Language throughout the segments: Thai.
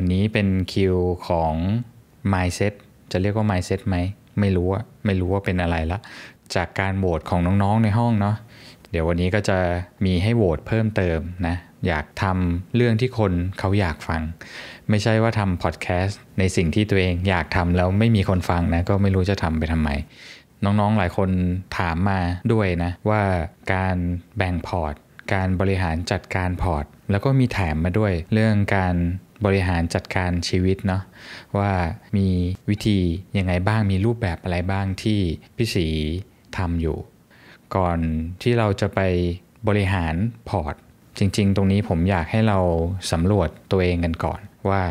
วันนี้เป็นคิวของ Mindset จะเรียกว่า Mindset ไหม ไม่รู้อะไม่รู้ว่าเป็นอะไรละ จากการโหวตของน้องๆ ในห้องเนาะ เดี๋ยววันนี้ก็จะมีให้โหวตเพิ่มเติมนะ อยากทำเรื่องที่คนเขาอยากฟัง ไม่ใช่ว่าทำพอดแคสต์ในสิ่งที่ตัวเองอยากทำแล้วไม่มีคนฟังนะ ก็ไม่รู้จะทำไปทำไม น้องๆหลายคนถามมาด้วยนะว่าการแบ่งพอร์ต การบริหารจัดการพอร์ตแล้วก็มีแถมมาด้วย เรื่องการบริหารจัดการชีวิตเนาะว่ามีวิธียังไงบ้างมีรูปแบบอะไรบ้างที่พี่สีทำอยู่ ก่อนที่เราจะไปบริหารพอร์ต จริงๆ ตรงนี้ผมอยากให้เราสำรวจตัวเองกันก่อน ว่า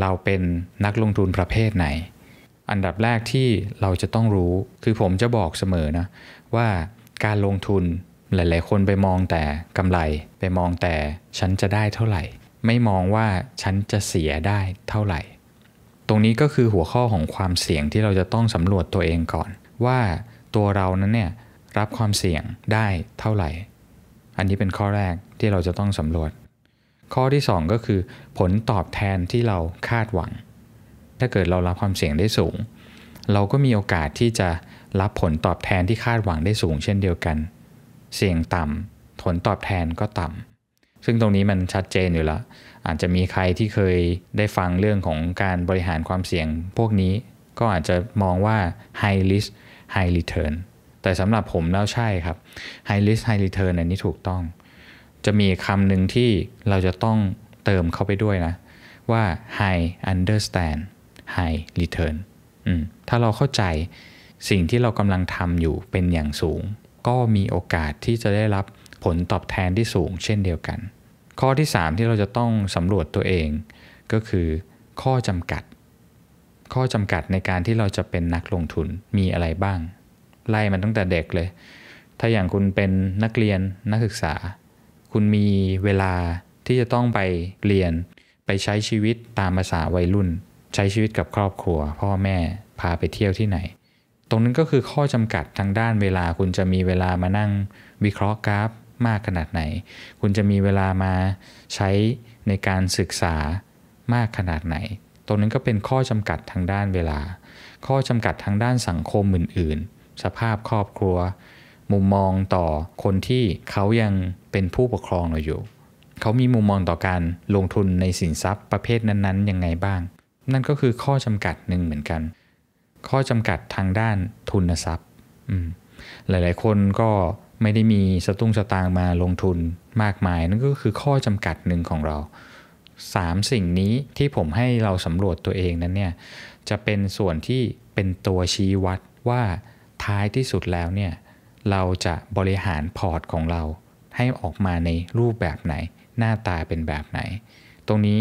เราเป็นนักลงทุนประเภทไหน อันดับแรกที่เราจะต้องรู้คือผมจะบอกเสมอนะว่าการลงทุนหลายๆคนไปมองแต่กำไรไปมองแต่ฉันจะได้เท่าไหร่ไม่มองว่าฉันจะเสียได้เท่าไหร่ ตรงนี้ก็คือหัวข้อของความเสี่ยงที่เราจะต้องสำรวจตัวเองก่อน ว่าตัวเรานั้นเนี่ยรับความเสี่ยงได้เท่าไหร่ อันนี้เป็นข้อแรกที่เราจะต้องสำรวจ ข้อที่ 2 ก็คือผลตอบแทนที่เราคาดหวัง ถ้าเกิดเรารับความเสี่ยงได้สูง เราก็มีโอกาสที่จะรับผลตอบแทนที่คาดหวังได้สูง เช่นเดียวกัน เสี่ยงต่ำผลตอบแทนก็ต่ำซึ่งตรงนี้มันชัดเจนอยู่แล้ว อาจจะมีใครที่เคยได้ฟังเรื่องของการบริหารความเสี่ยง พวกนี้ก็อาจจะมองว่า high risk high return แต่สำหรับผมแล้วใช่ครับ high risk high return อันนี้ถูกต้อง จะมีคำหนึ่งที่เราจะต้องเติมเข้าไปด้วยนะ ว่า high understand high return ถ้าเราเข้าใจสิ่งที่เรากำลังทำอยู่เป็นอย่างสูง ก็มีโอกาสที่จะได้รับผลตอบแทนที่สูงเช่นเดียวกัน ข้อที่3ที่เราจะต้องสำรวจตัวเอง ก็คือข้อจำกัด ข้อจำกัดในการที่เราจะเป็นนักลงทุนมีอะไรบ้าง ไล่มันตั้งแต่เด็กเลย ถ้าอย่างคุณเป็นนักเรียนนักศึกษา คุณมีเวลาที่จะต้องไปเรียนไปใช้ชีวิตตามภาษาวัยรุ่น ใช้ชีวิตกับครอบครัว พ่อแม่พาไปเที่ยวที่ไหน ตรงนั้นก็คือข้อจำกัดทางด้านเวลาคุณจะมีเวลามานั่ง วิเคราะห์กราฟมากขนาดไหน คุณจะมีเวลามาใช้ในการศึกษามากขนาดไหน ตรงนั้นก็เป็นข้อจำกัดทางด้านเวลา ข้อจำกัดทางด้านสังคมอื่น ๆ สภาพครอบครัว มุมมองต่อคนที่เขายังเป็นผู้ปกครองเราอยู่ เขามีมุมมองต่อการลงทุนในสินทรัพย์ประเภทนั้น ๆ ยังไงบ้าง นั่นก็คือข้อจำกัดหนึ่งเหมือนกัน ข้อจำกัดทางด้านทุนทรัพย์หลายๆ คนก็ไม่ได้มีสตุ้งสตางมาลงทุนมากมายนั่นก็คือข้อจำกัดหนึ่งของเรา 3 สิ่งนี้ที่ผมให้เราสำรวจตัวเองนั้นเนี่ยจะเป็นส่วนที่เป็นตัวชี้วัดว่าท้ายที่สุดแล้ว เนี่ย เราจะบริหารพอร์ตของเรา ให้ออกมาในรูปแบบไหน หน้าตาเป็นแบบไหน ตรงนี้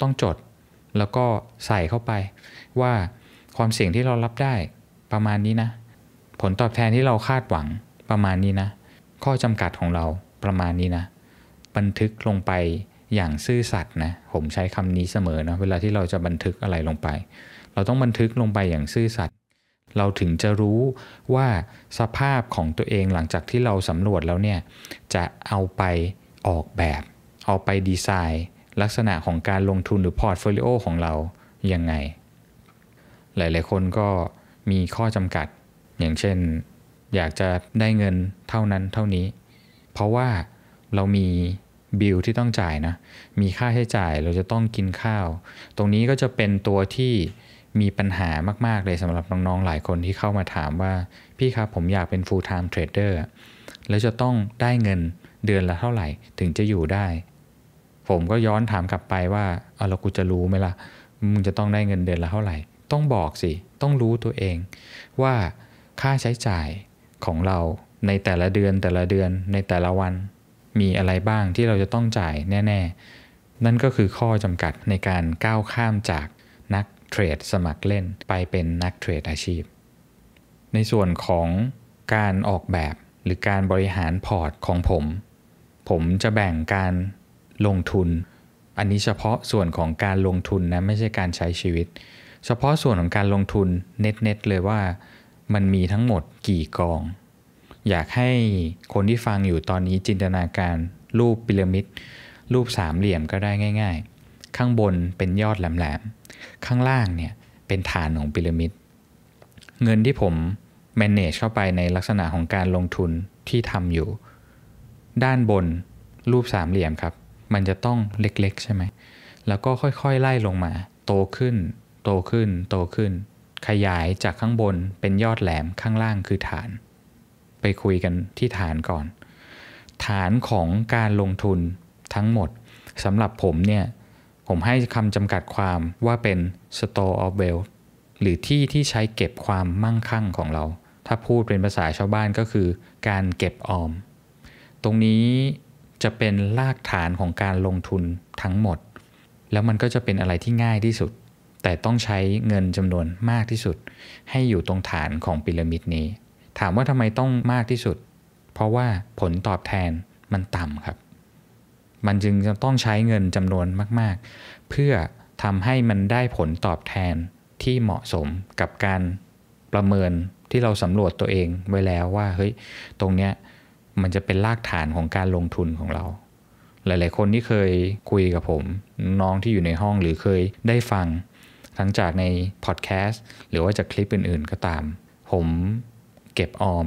ต้องจดแล้วก็ใส่เข้าไป ว่าความเสี่ยงที่เรารับได้ประมาณนี้นะ ผลตอบแทนที่เราคาดหวังประมาณนี้นะ ข้อจำกัดของเราประมาณนี้นะ บันทึกลงไปอย่างซื่อสัตย์นะ ผมใช้คำนี้เสมอนะ เวลาที่เราจะบันทึกอะไรลงไป เราต้องบันทึกลงไปอย่างซื่อสัตย์ เราถึงจะรู้ว่าสภาพของตัวเองหลังจากที่เราสำรวจแล้วเนี่ย จะเอาไปออกแบบ เอาไปดีไซน์ ลักษณะของการลงทุนหรือพอร์ตโฟลิโอของเรา ยังไง หลายๆ คนก็มีข้อจำกัดอย่างเช่นอยากจะได้เงินเท่านั้นเท่านี้ เพราะว่าเรามีบิลที่ต้องจ่ายนะ มีค่าใช้จ่าย เราจะต้องกินข้าว ตรงนี้ก็จะเป็นตัวที่มีปัญหามาก ๆเลยสำหรับน้อง ๆ หลายคนที่เข้ามาถามว่าพี่ครับผมอยากเป็น full time trader แล้วจะต้องได้เงินเดือนละเท่าไหร่ ถึงจะอยู่ได้ ผมก็ย้อนถามกลับไปว่าเอาเรากูจะรู้ไหมละ่ะ มึงจะต้องได้เงินเดือนละเท่าไหร่ ต้องบอกสิ ต้องรู้ตัวเอง ว่าค่าใช้จ่ายของเราในแต่ละเดือนแต่ละเดือนในแต่ละวัน มีอะไรบ้างที่เราจะต้องจ่ายแน่ ๆนั่นก็คือข้อจำกัดในการก้าวข้ามจากนักเทรดสมัครเล่นไปเป็นนักเทรดอาชีพในส่วนของการออกแบบหรือการบริหารพอร์ตของผม ผมจะแบ่งการลงทุน อันนี้เฉพาะส่วนของการลงทุนนะ ไม่ใช่การใช้ชีวิต เฉพาะส่วนของการลงทุนเน็ตๆเลยว่ามันมีทั้งหมดกี่กอง อยากให้คนที่ฟังอยู่ตอนนี้จินตนาการ รูปพีระมิดรูปสามเหลี่ยมก็ได้ง่าย ๆ ข้างบนเป็นยอดแหลมๆข้างล่างเนี่ยเป็นฐานของพีระมิดเงินที่ผม manage เข้าไปในลักษณะของการลงทุนที่ทำอยู่ ด้านบน รูปสามเหลี่ยมครับ มันจะต้องเล็กๆ ใช่ไหมแล้วก็ค่อยๆ ไล่ลงมา โตขึ้น โตขึ้น โตขึ้นขยายจากข้างบนเป็นยอดแหลมข้างล่างคือฐาน ไปคุยกันที่ฐานก่อน ฐานของการลงทุนทั้งหมดสำหรับผมเนี่ยผมให้คำจำกัดความว่าเป็น store of wealth หรือที่ที่ใช้เก็บความมั่งคั่งของเรา ถ้าพูดเป็นภาษาชาวบ้านก็คือการเก็บออม ตรงนี้จะเป็นรากฐานของการลงทุนทั้งหมด แล้วมันก็จะเป็นอะไรที่ง่ายที่สุดแต่ต้องใช้เงินจำนวนมากที่สุดให้อยู่ตรงฐานของพีระมิดนี้ ถามว่าทำไมต้องมากที่สุด เพราะว่าผลตอบแทนมันต่ำครับ มันจึงจะต้องใช้เงินจำนวนมาก ๆ เพื่อทำให้มันได้ผลตอบแทนที่เหมาะสมกับการประเมินที่เราสำรวจตัวเอง ไว้แล้วว่าเฮ้ยตรงเนี้ย มันจะเป็นรากฐานของการลงทุนของเรา หลาย ๆ คนที่เคยคุยกับผมน้องที่อยู่ในห้องหรือเคยได้ฟังทั้งจากในพอดแคสต์หรือว่าจากคลิปอื่นๆก็ตาม ผมเก็บออม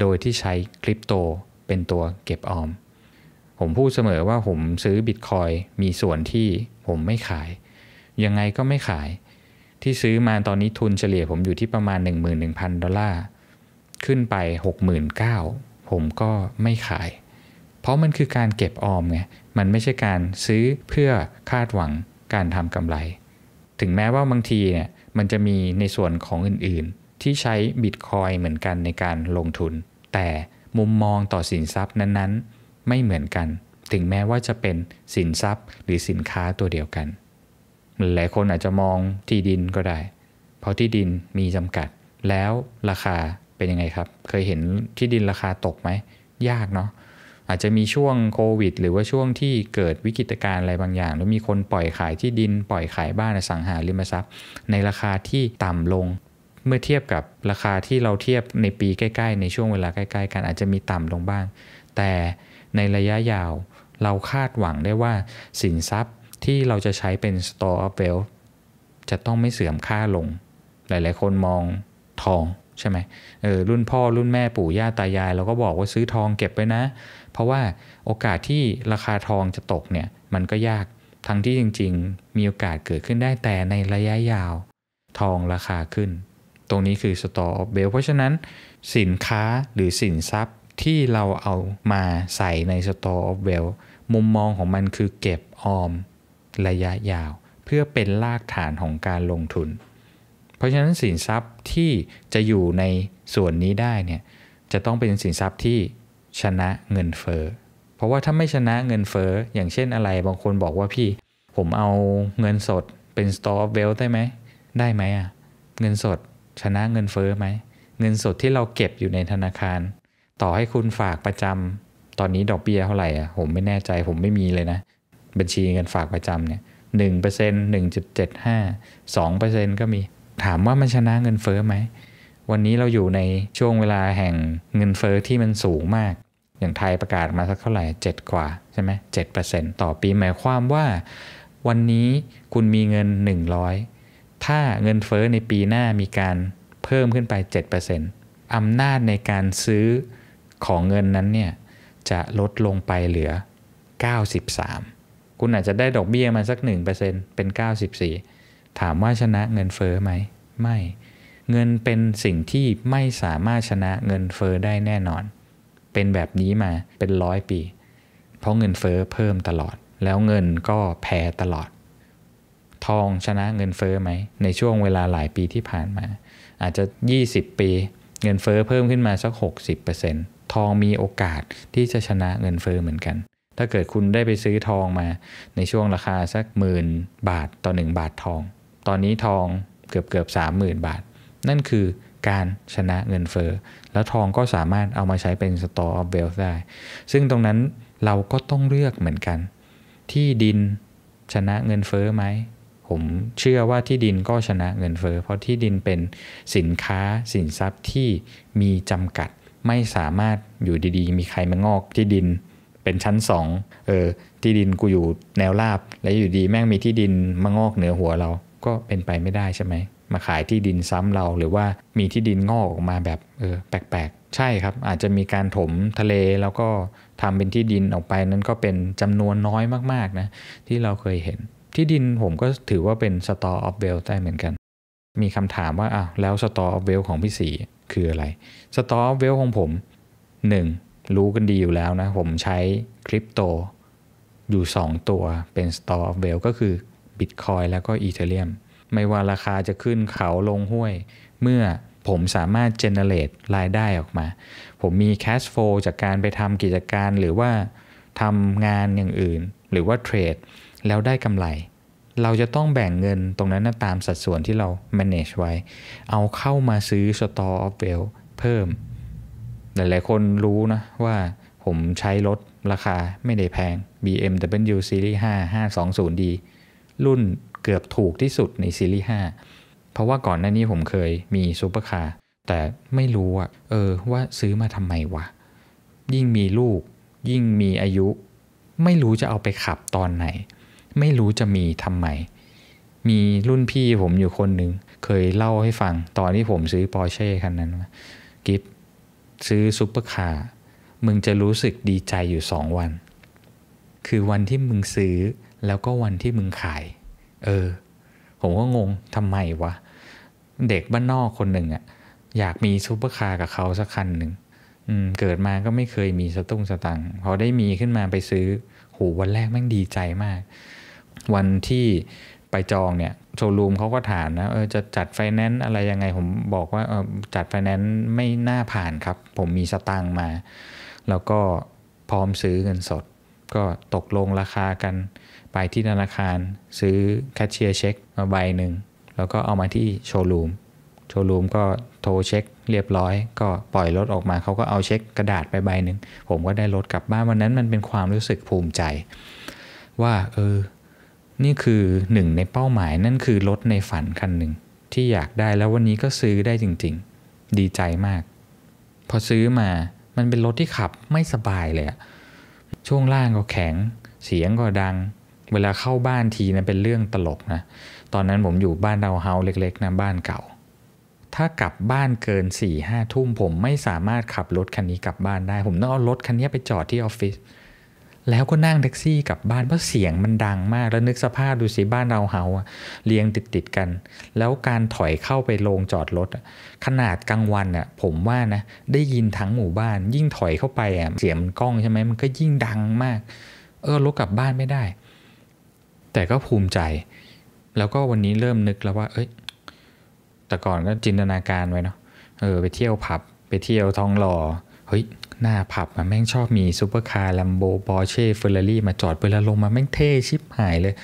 โดยที่ใช้คริปโตเป็นตัวเก็บออม ผมพูดเสมอว่าผมซื้อบิตคอยมีส่วนที่ผมไม่ขาย ยังไงก็ไม่ขาย ที่ซื้อมาตอนนี้ทุนเฉลี่ยผมอยู่ที่ประมาณ11,000 ดอลลาร์ขึ้นไป 69,000 ผมก็ไม่ขาย เพราะมันคือการเก็บออมไงมันไม่ใช่การซื้อเพื่อคาดหวังการทำกำไรถึงแม้ว่าบางทีเนี่ยมันจะมีในส่วนของอื่น ๆ ที่ใช้บิตคอยเหมือนกันในการลงทุน แต่มุมมองต่อสินทรัพย์นั้น ๆ ไม่เหมือนกันถึงแม้ว่าจะเป็นสินทรัพย์หรือสินค้าตัวเดียวกันหลายคนอาจจะมองที่ดินก็ได้ เพราะที่ดินมีจำกัดแล้วราคาเป็นยังไงครับ เคยเห็นที่ดินราคาตกไหมยากเนาะอาจจะมีช่วงโควิดหรือว่าช่วงที่เกิดวิกฤตการณ์อะไรบางอย่าง แล้วมีคนปล่อยขายที่ดินปล่อยขายบ้านสังหาริมทรัพย์ ในราคาที่ต่ำลง เมื่อเทียบกับราคาที่เราเทียบในปีใกล้ๆในช่วงเวลาใกล้ๆกันอาจจะมีต่ำลงบ้าง แต่ในระยะยาวเราคาดหวังได้ว่าสินทรัพย์ที่เราจะใช้เป็น store of wealth จะต้องไม่เสื่อมค่าลง หลายๆ คนมองทองใช่ไหมเออรุ่นพ่อรุ่นแม่ปู่ย่าตายาย เราก็บอกว่าซื้อทองเก็บไว้นะ เพราะว่าโอกาสที่ราคาทองจะตกเนี่ย มันก็ยากทั้งที่จริงๆ มีโอกาสเกิดขึ้นได้แต่ในระยะยาว ทองราคาขึ้น ตรงนี้คือ store of w a l เพราะฉะนั้นสินค้าหรือสินทรัพย์ที่เราเอามาใส่ใน store of w a l มุมมองของมันคือเก็บออมระยะยาว เพื่อเป็นรากฐานของการลงทุนราะฉะนั้นสินทรัพย์ที่จะอยู่ในส่วนนี้ได้เนี่ย จะต้องเป็นสินทรัพย์ที่ชนะเงินเฟ้อ เพราะว่าถ้าไม่ชนะเงินเฟ้อ อย่างเช่นอะไร บางคนบอกว่าพี่ผมเอาเงินสดเป็น store of wealth ได้ไหม ได้ไหมอ่ะเงินสดชนะเงินเฟ้อไหม เงินสดที่เราเก็บอยู่ในธนาคาร ต่อให้คุณฝากประจำตอนนี้ดอกเบี้ยเท่าไหร่อ่ะผมไม่แน่ใจผมไม่มีเลยนะ บัญชีเงินฝากประจำเนี่ยหนึ่งเปอร์เซ็นต์หนึ่งจุดเจ็ดห้าสองเปอร์เซ็นต์ก็มีถามว่ามันชนะเงินเฟอ้อไหม วันนี้เราอยู่ในช่วงเวลาแห่งเงินเฟอ้อที่มันสูงมาก อย่างไทยประกาศมาสักเท่าไหร่เจ็ดกว่า ใช่ไหมเจ็ดเปอร์เซ็นต่อปีหมายความว่า วันนี้คุณมีเงินหนึ่งร้อยถ้าเงินเฟอ้อในปีหน้ามีการเพิ่มขึ้นไปเจ็ดเปอร์เซ็นอำนาจในการซื้อของเงินนั้นเนี่ย จะลดลงไปเหลือ 93 คุณอาจจะได้ดอกเบี้ยมาสัก1%เป็น94ถามว่าชนะเงินเฟอ้อไหมไม่เงินเป็นสิ่งที่ไม่สามารถชนะเงินเฟอ้อได้แน่นอน เป็นแบบนี้มาเป็นร้อยปี เพราะเงินเฟอ้อเพิ่มตลอด แล้วเงินก็แพ้ตลอด ทองชนะเงินเฟอ้อไหม ในช่วงเวลาหลายปีที่ผ่านมา อาจจะ 20 ปี เงินเฟอ้อเพิ่มขึ้นมาสัก 60%ทองมีโอกาสที่จะชนะเงินเฟอ้อเหมือนกัน ถ้าเกิดคุณได้ไปซื้อทองมาในช่วงราคาสักหมื่นบาทต่อ1บาททอง ตอนนี้ทองเกือบเกือบสามหมื่นบาท นั่นคือการชนะเงินเฟอ้อแล้วทองก็สามารถเอามาใช้เป็น store of wealth ได้ ซึ่งตรงนั้นเราก็ต้องเลือกเหมือนกัน ที่ดินชนะเงินเฟอ้อไหม ผมเชื่อว่าที่ดินก็ชนะเงินเฟอ้อเพราะที่ดินเป็นสินค้าสินทรัพย์ที่มีจำกัด ไม่สามารถอยู่ดีๆ มีใครมางอก ที่ดินเป็นชั้นสองเออที่ดินกูอยู่แนวราบแลวอยู่ดีแม่งมีที่ดินมางอกเหนือหัวเราก็เป็นไปไม่ได้ใช่ไหมมาขายที่ดินซ้ำเราหรือว่ามีที่ดินงอกออกมาแบบเออแปลกๆใช่ครับอาจจะมีการถมทะเล แล้วก็ทำเป็นที่ดินออกไปนั้นก็เป็นจำนวนน้อยมากๆนะที่เราเคยเห็น ที่ดินผมก็ถือว่าเป็น store of wealth ได้เหมือนกัน มีคำถามว่าอ้าวแล้ว store of wealth ของพี่สีคืออะไร store of wealth ของผม 1. รู้กันดีอยู่แล้วนะผมใช้คริปโตอยู่ 2 ตัวเป็น Store of Wealth ก็คือิตคอยแล้วก็อีเทเรียมไม่ว่าราคาจะขึ้นเขาลงห้วย เมื่อผมสามารถเจเนเรตรายได้ออกมา ผมมีแคชโฟจากการไปทำกิจการหรือว่าทำงานอย่างอื่น หรือว่าเทรดแล้วได้กำไร เราจะต้องแบ่งเงินตรงนั้นตามสัดส่วนที่เรา manage ไว้ เอาเข้ามาซื้อ store of wealth เพิ่ม หลายๆคนรู้นะว่าผมใช้รถราคาไม่ได้แพง BMW Series 5 520D รุ่นเกือบถูกที่สุดในซีรีส์5เพราะว่าก่อนหน้านี้ผมเคยมีซูเปอร์คาร์แต่ไม่รู้ว่าเออ ว่าซื้อมาทำไมวะยิ่งมีลูก ยิ่งมีอายุ ไม่รู้จะเอาไปขับตอนไหน ไม่รู้จะมีทำไม มีรุ่นพี่ผมอยู่คนหนึ่งเคยเล่าให้ฟัง ตอนที่ผมซื้อปอร์เช่คันนั้น กิฟซื้อซูเปอร์คาร์มึงจะรู้สึกดีใจอยู่สองวัน คือวันที่มึงซื้อแล้วก็วันที่มึงขาย เออ ผมก็งง ทำไมวะ เด็กบ้านนอกคนหนึ่งอะอยากมีซูเปอร์คาร์กับเขาสักคันหนึ่ง เกิดมาก็ไม่เคยมีสตุ้งสตังพอได้มีขึ้นมาไปซื้อ โห วันแรกแม่งดีใจมาก วันที่ไปจองเนี่ย โชว์รูมเขาก็ถามนะเออจะจัดไฟแนนซ์อะไรยังไง ผมบอกว่าออจัดไฟแนนซ์ไม่น่าผ่านครับ ผมมีสตังมา แล้วก็พร้อมซื้อเงินสด ก็ตกลงราคากันไป ที่ ธนาคารซื้อแคชเชียร์เช็ค มา ใบหนึ่ง แล้วก็เอา มา ที่ โชว์รูม โชว์รูม ก็ โทรเช็คเรียบร้อย ก็ปล่อยรถออกมาเขาก็ เอาเช็ค กระดาษไปใบหนึ่งผม ก็ ได้รถกลับ บ้าน วัน นั้น มัน เป็นความรู้สึกภูมิใจ ว่า เออ นี่คือหนึ่งในเป้าหมาย นั่นคือรถในฝันคันหนึ่งที่อยากได้แล้ววันนี้ก็ซื้อได้จริงๆดีใจมาก พอซื้อมามันเป็นรถที่ขับไม่สบายเลยอะช่วงล่างก็แข็ง เสียงก็ดังเวลาเข้าบ้านทีนะเป็นเรื่องตลกนะ ตอนนั้นผมอยู่บ้านดาวเฮาเล็ก ๆนะบ้านเก่า ถ้ากลับบ้านเกิน4ี่ห้าทุ่ม ผมไม่สามารถขับรถคันนี้กลับบ้านได้ ผมต้องเอารถคันนี้ไปจอดที่ออฟฟิศ แล้วก็นั่งแท็กซี่กลับบ้าน เพราะเสียงมันดังมาก แล้วนึกสภาพดูสิบ้านเราเฮาเรียงติดติดกัน แล้วการถอยเข้าไปโรงจอดรถขนาดกลางวันน่ะผมว่านะได้ยินทั้งหมู่บ้าน ยิ่งถอยเข้าไปอ่ะเสียงมันกล้องใช่ไหมมันก็ยิ่งดังมาก เออรถกลับบ้านไม่ได้แต่ก็ภูมิใจ แล้วก็วันนี้เริ่มนึกแล้วว่า เอ้ย แต่ก่อนก็จินตนาการไว้เนาะ เออไปเที่ยวผับไปเที่ยวทองหล่อ เฮ้ย หน้าผับมันแม่งชอบมีซูเปอร์คาร์ลัมโบปอร์เช่เฟอร์รารี่มาจอดเวลาลงมา แม่งเท่ชิบหายเลย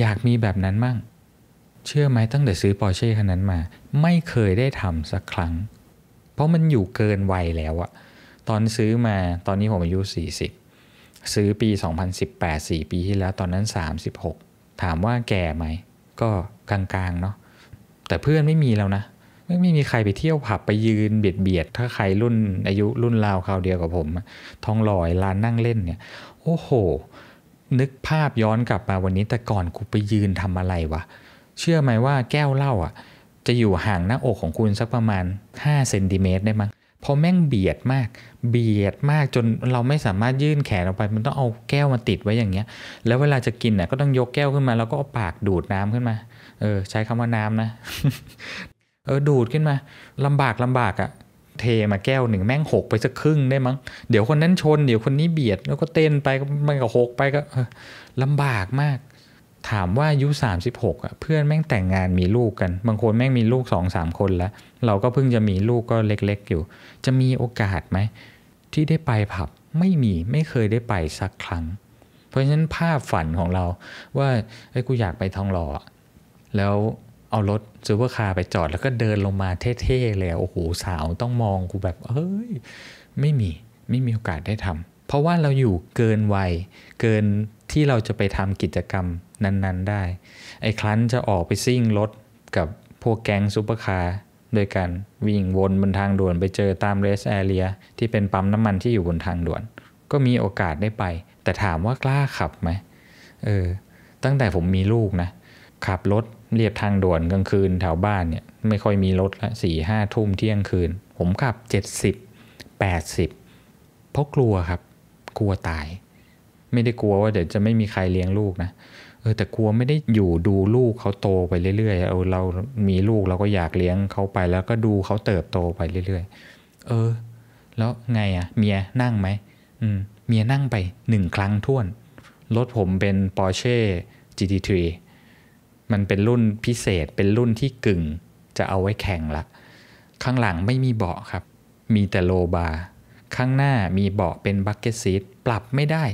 อยากมีแบบนั้นมั่ง เชื่อไหมตั้งแต่ซื้อปอร์เช่คันนั้นมา ไม่เคยได้ทำสักครั้ง เพราะมันอยู่เกินวัยแล้วอะตอนซื้อมาตอนนี้ผมอายุ40ซื้อปี 2018 4 ปีที่แล้วตอนนั้น 36 ถามว่าแก่ไหม ก็กลางๆ เนาะแต่เพื่อนไม่มีแล้วนะไม่ไม่มีใครไปเที่ยวผับไปยืนเบียดเบียดถ้าใครรุ่นอายุรุ่นราวคราวเดียวกับผม ทองหลอยลานนั่งเล่นเนี่ย โอ้โห นึกภาพย้อนกลับมาวันนี้ แต่ก่อนกูไปยืนทำอะไรวะ เชื่อไหมว่าแก้วเหล้าอ่ะ จะอยู่ห่างหน้าอกของคุณ สักประมาณ 5 เซนติเมตรได้มั้งพะแม่งเบียดมากเบียดมากจนเราไม่สามารถยื่นแขนออกไป มันต้องเอาแก้วมาติดไว้อย่างเงี้ย แล้วเวลาจะกินเนี่ยก็ต้องยกแก้วขึ้นมา แล้วก็เอาปากดูดน้ำขึ้นมา เออ ใช้คำว่าน้ำนะ เออดูดขึ้นมา ลำบากลำบากอะ่ะ เทมาแก้วหนึ่งแม่งหกไปสักครึ่งได้มั้ง เดี๋ยวคนนั้นชน เดี๋ยวคนนี้เบียด แล้วก็เต้นไปมันก็หกไปก็ ลำบากมาก ถามว่าอายุสามสิบหกอ่ะ เพื่อนแม่งแต่งงานมีลูกกัน บางคนแม่งมีลูกสองสามคนแล้ว เราก็เพิ่งจะมีลูกก็เล็กๆอยู่จะมีโอกาสไหมที่ได้ไปผับไม่มีไม่เคยได้ไปสักครั้ง เพราะฉะนั้นภาพฝันของเราว่าไอ้กูอยากไปทองหล่อแล้วเอารถซูเปอร์คาร์ไปจอดแล้วก็เดินลงมาเท่ๆเลย โอ้โห สาวต้องมองกูแบบเอ้ยไม่มีไม่มีโอกาสได้ทำเพราะว่าเราอยู่เกินวัยเกินที่เราจะไปทำกิจกรรมนั้นๆได้ ไอ้ครั้นจะออกไปซิ่งรถกับพวกแก๊งซูเปอร์คาร์โดยการวิ่งวนบนทางด่วนไปเจอตามเรสแอเรียที่เป็นปั๊มน้ำมันที่อยู่บนทางด่วน ก็มีโอกาสได้ไป แต่ถามว่ากล้าขับไหม เออ ตั้งแต่ผมมีลูกนะ ขับรถเรียบทางด่วนกลางคืนแถวบ้านเนี่ย ไม่ค่อยมีรถละสี่ห้าทุ่มเที่ยงคืน ผมขับเจ็ดสิบแปดสิบเพราะกลัวครับ กลัวตาย ไม่ได้กลัวว่าเดี๋ยวจะไม่มีใครเลี้ยงลูกนะเออแต่กลัวไม่ได้อยู่ดูลูกเขาโตไปเรื่อยๆเอาเรา มีลูกเราก็อยากเลี้ยงเขาไปแล้วก็ดูเขาเติบโตไปเรื่อยๆ เออแล้วไงอะ่ะ เมียนั่งไหมอืมเมียนั่งไปหนึ่งครั้งท่วนรถผมเป็นปอร์เช่ GT3 มันเป็นรุ่นพิเศษเป็นรุ่นที่กึ่งจะเอาไว้แข่งละ ข้างหลังไม่มีเบาะครับ มีแต่โลบา ข้างหน้ามีเบาะเป็นบักเก็ตซีทปรับไม่ได้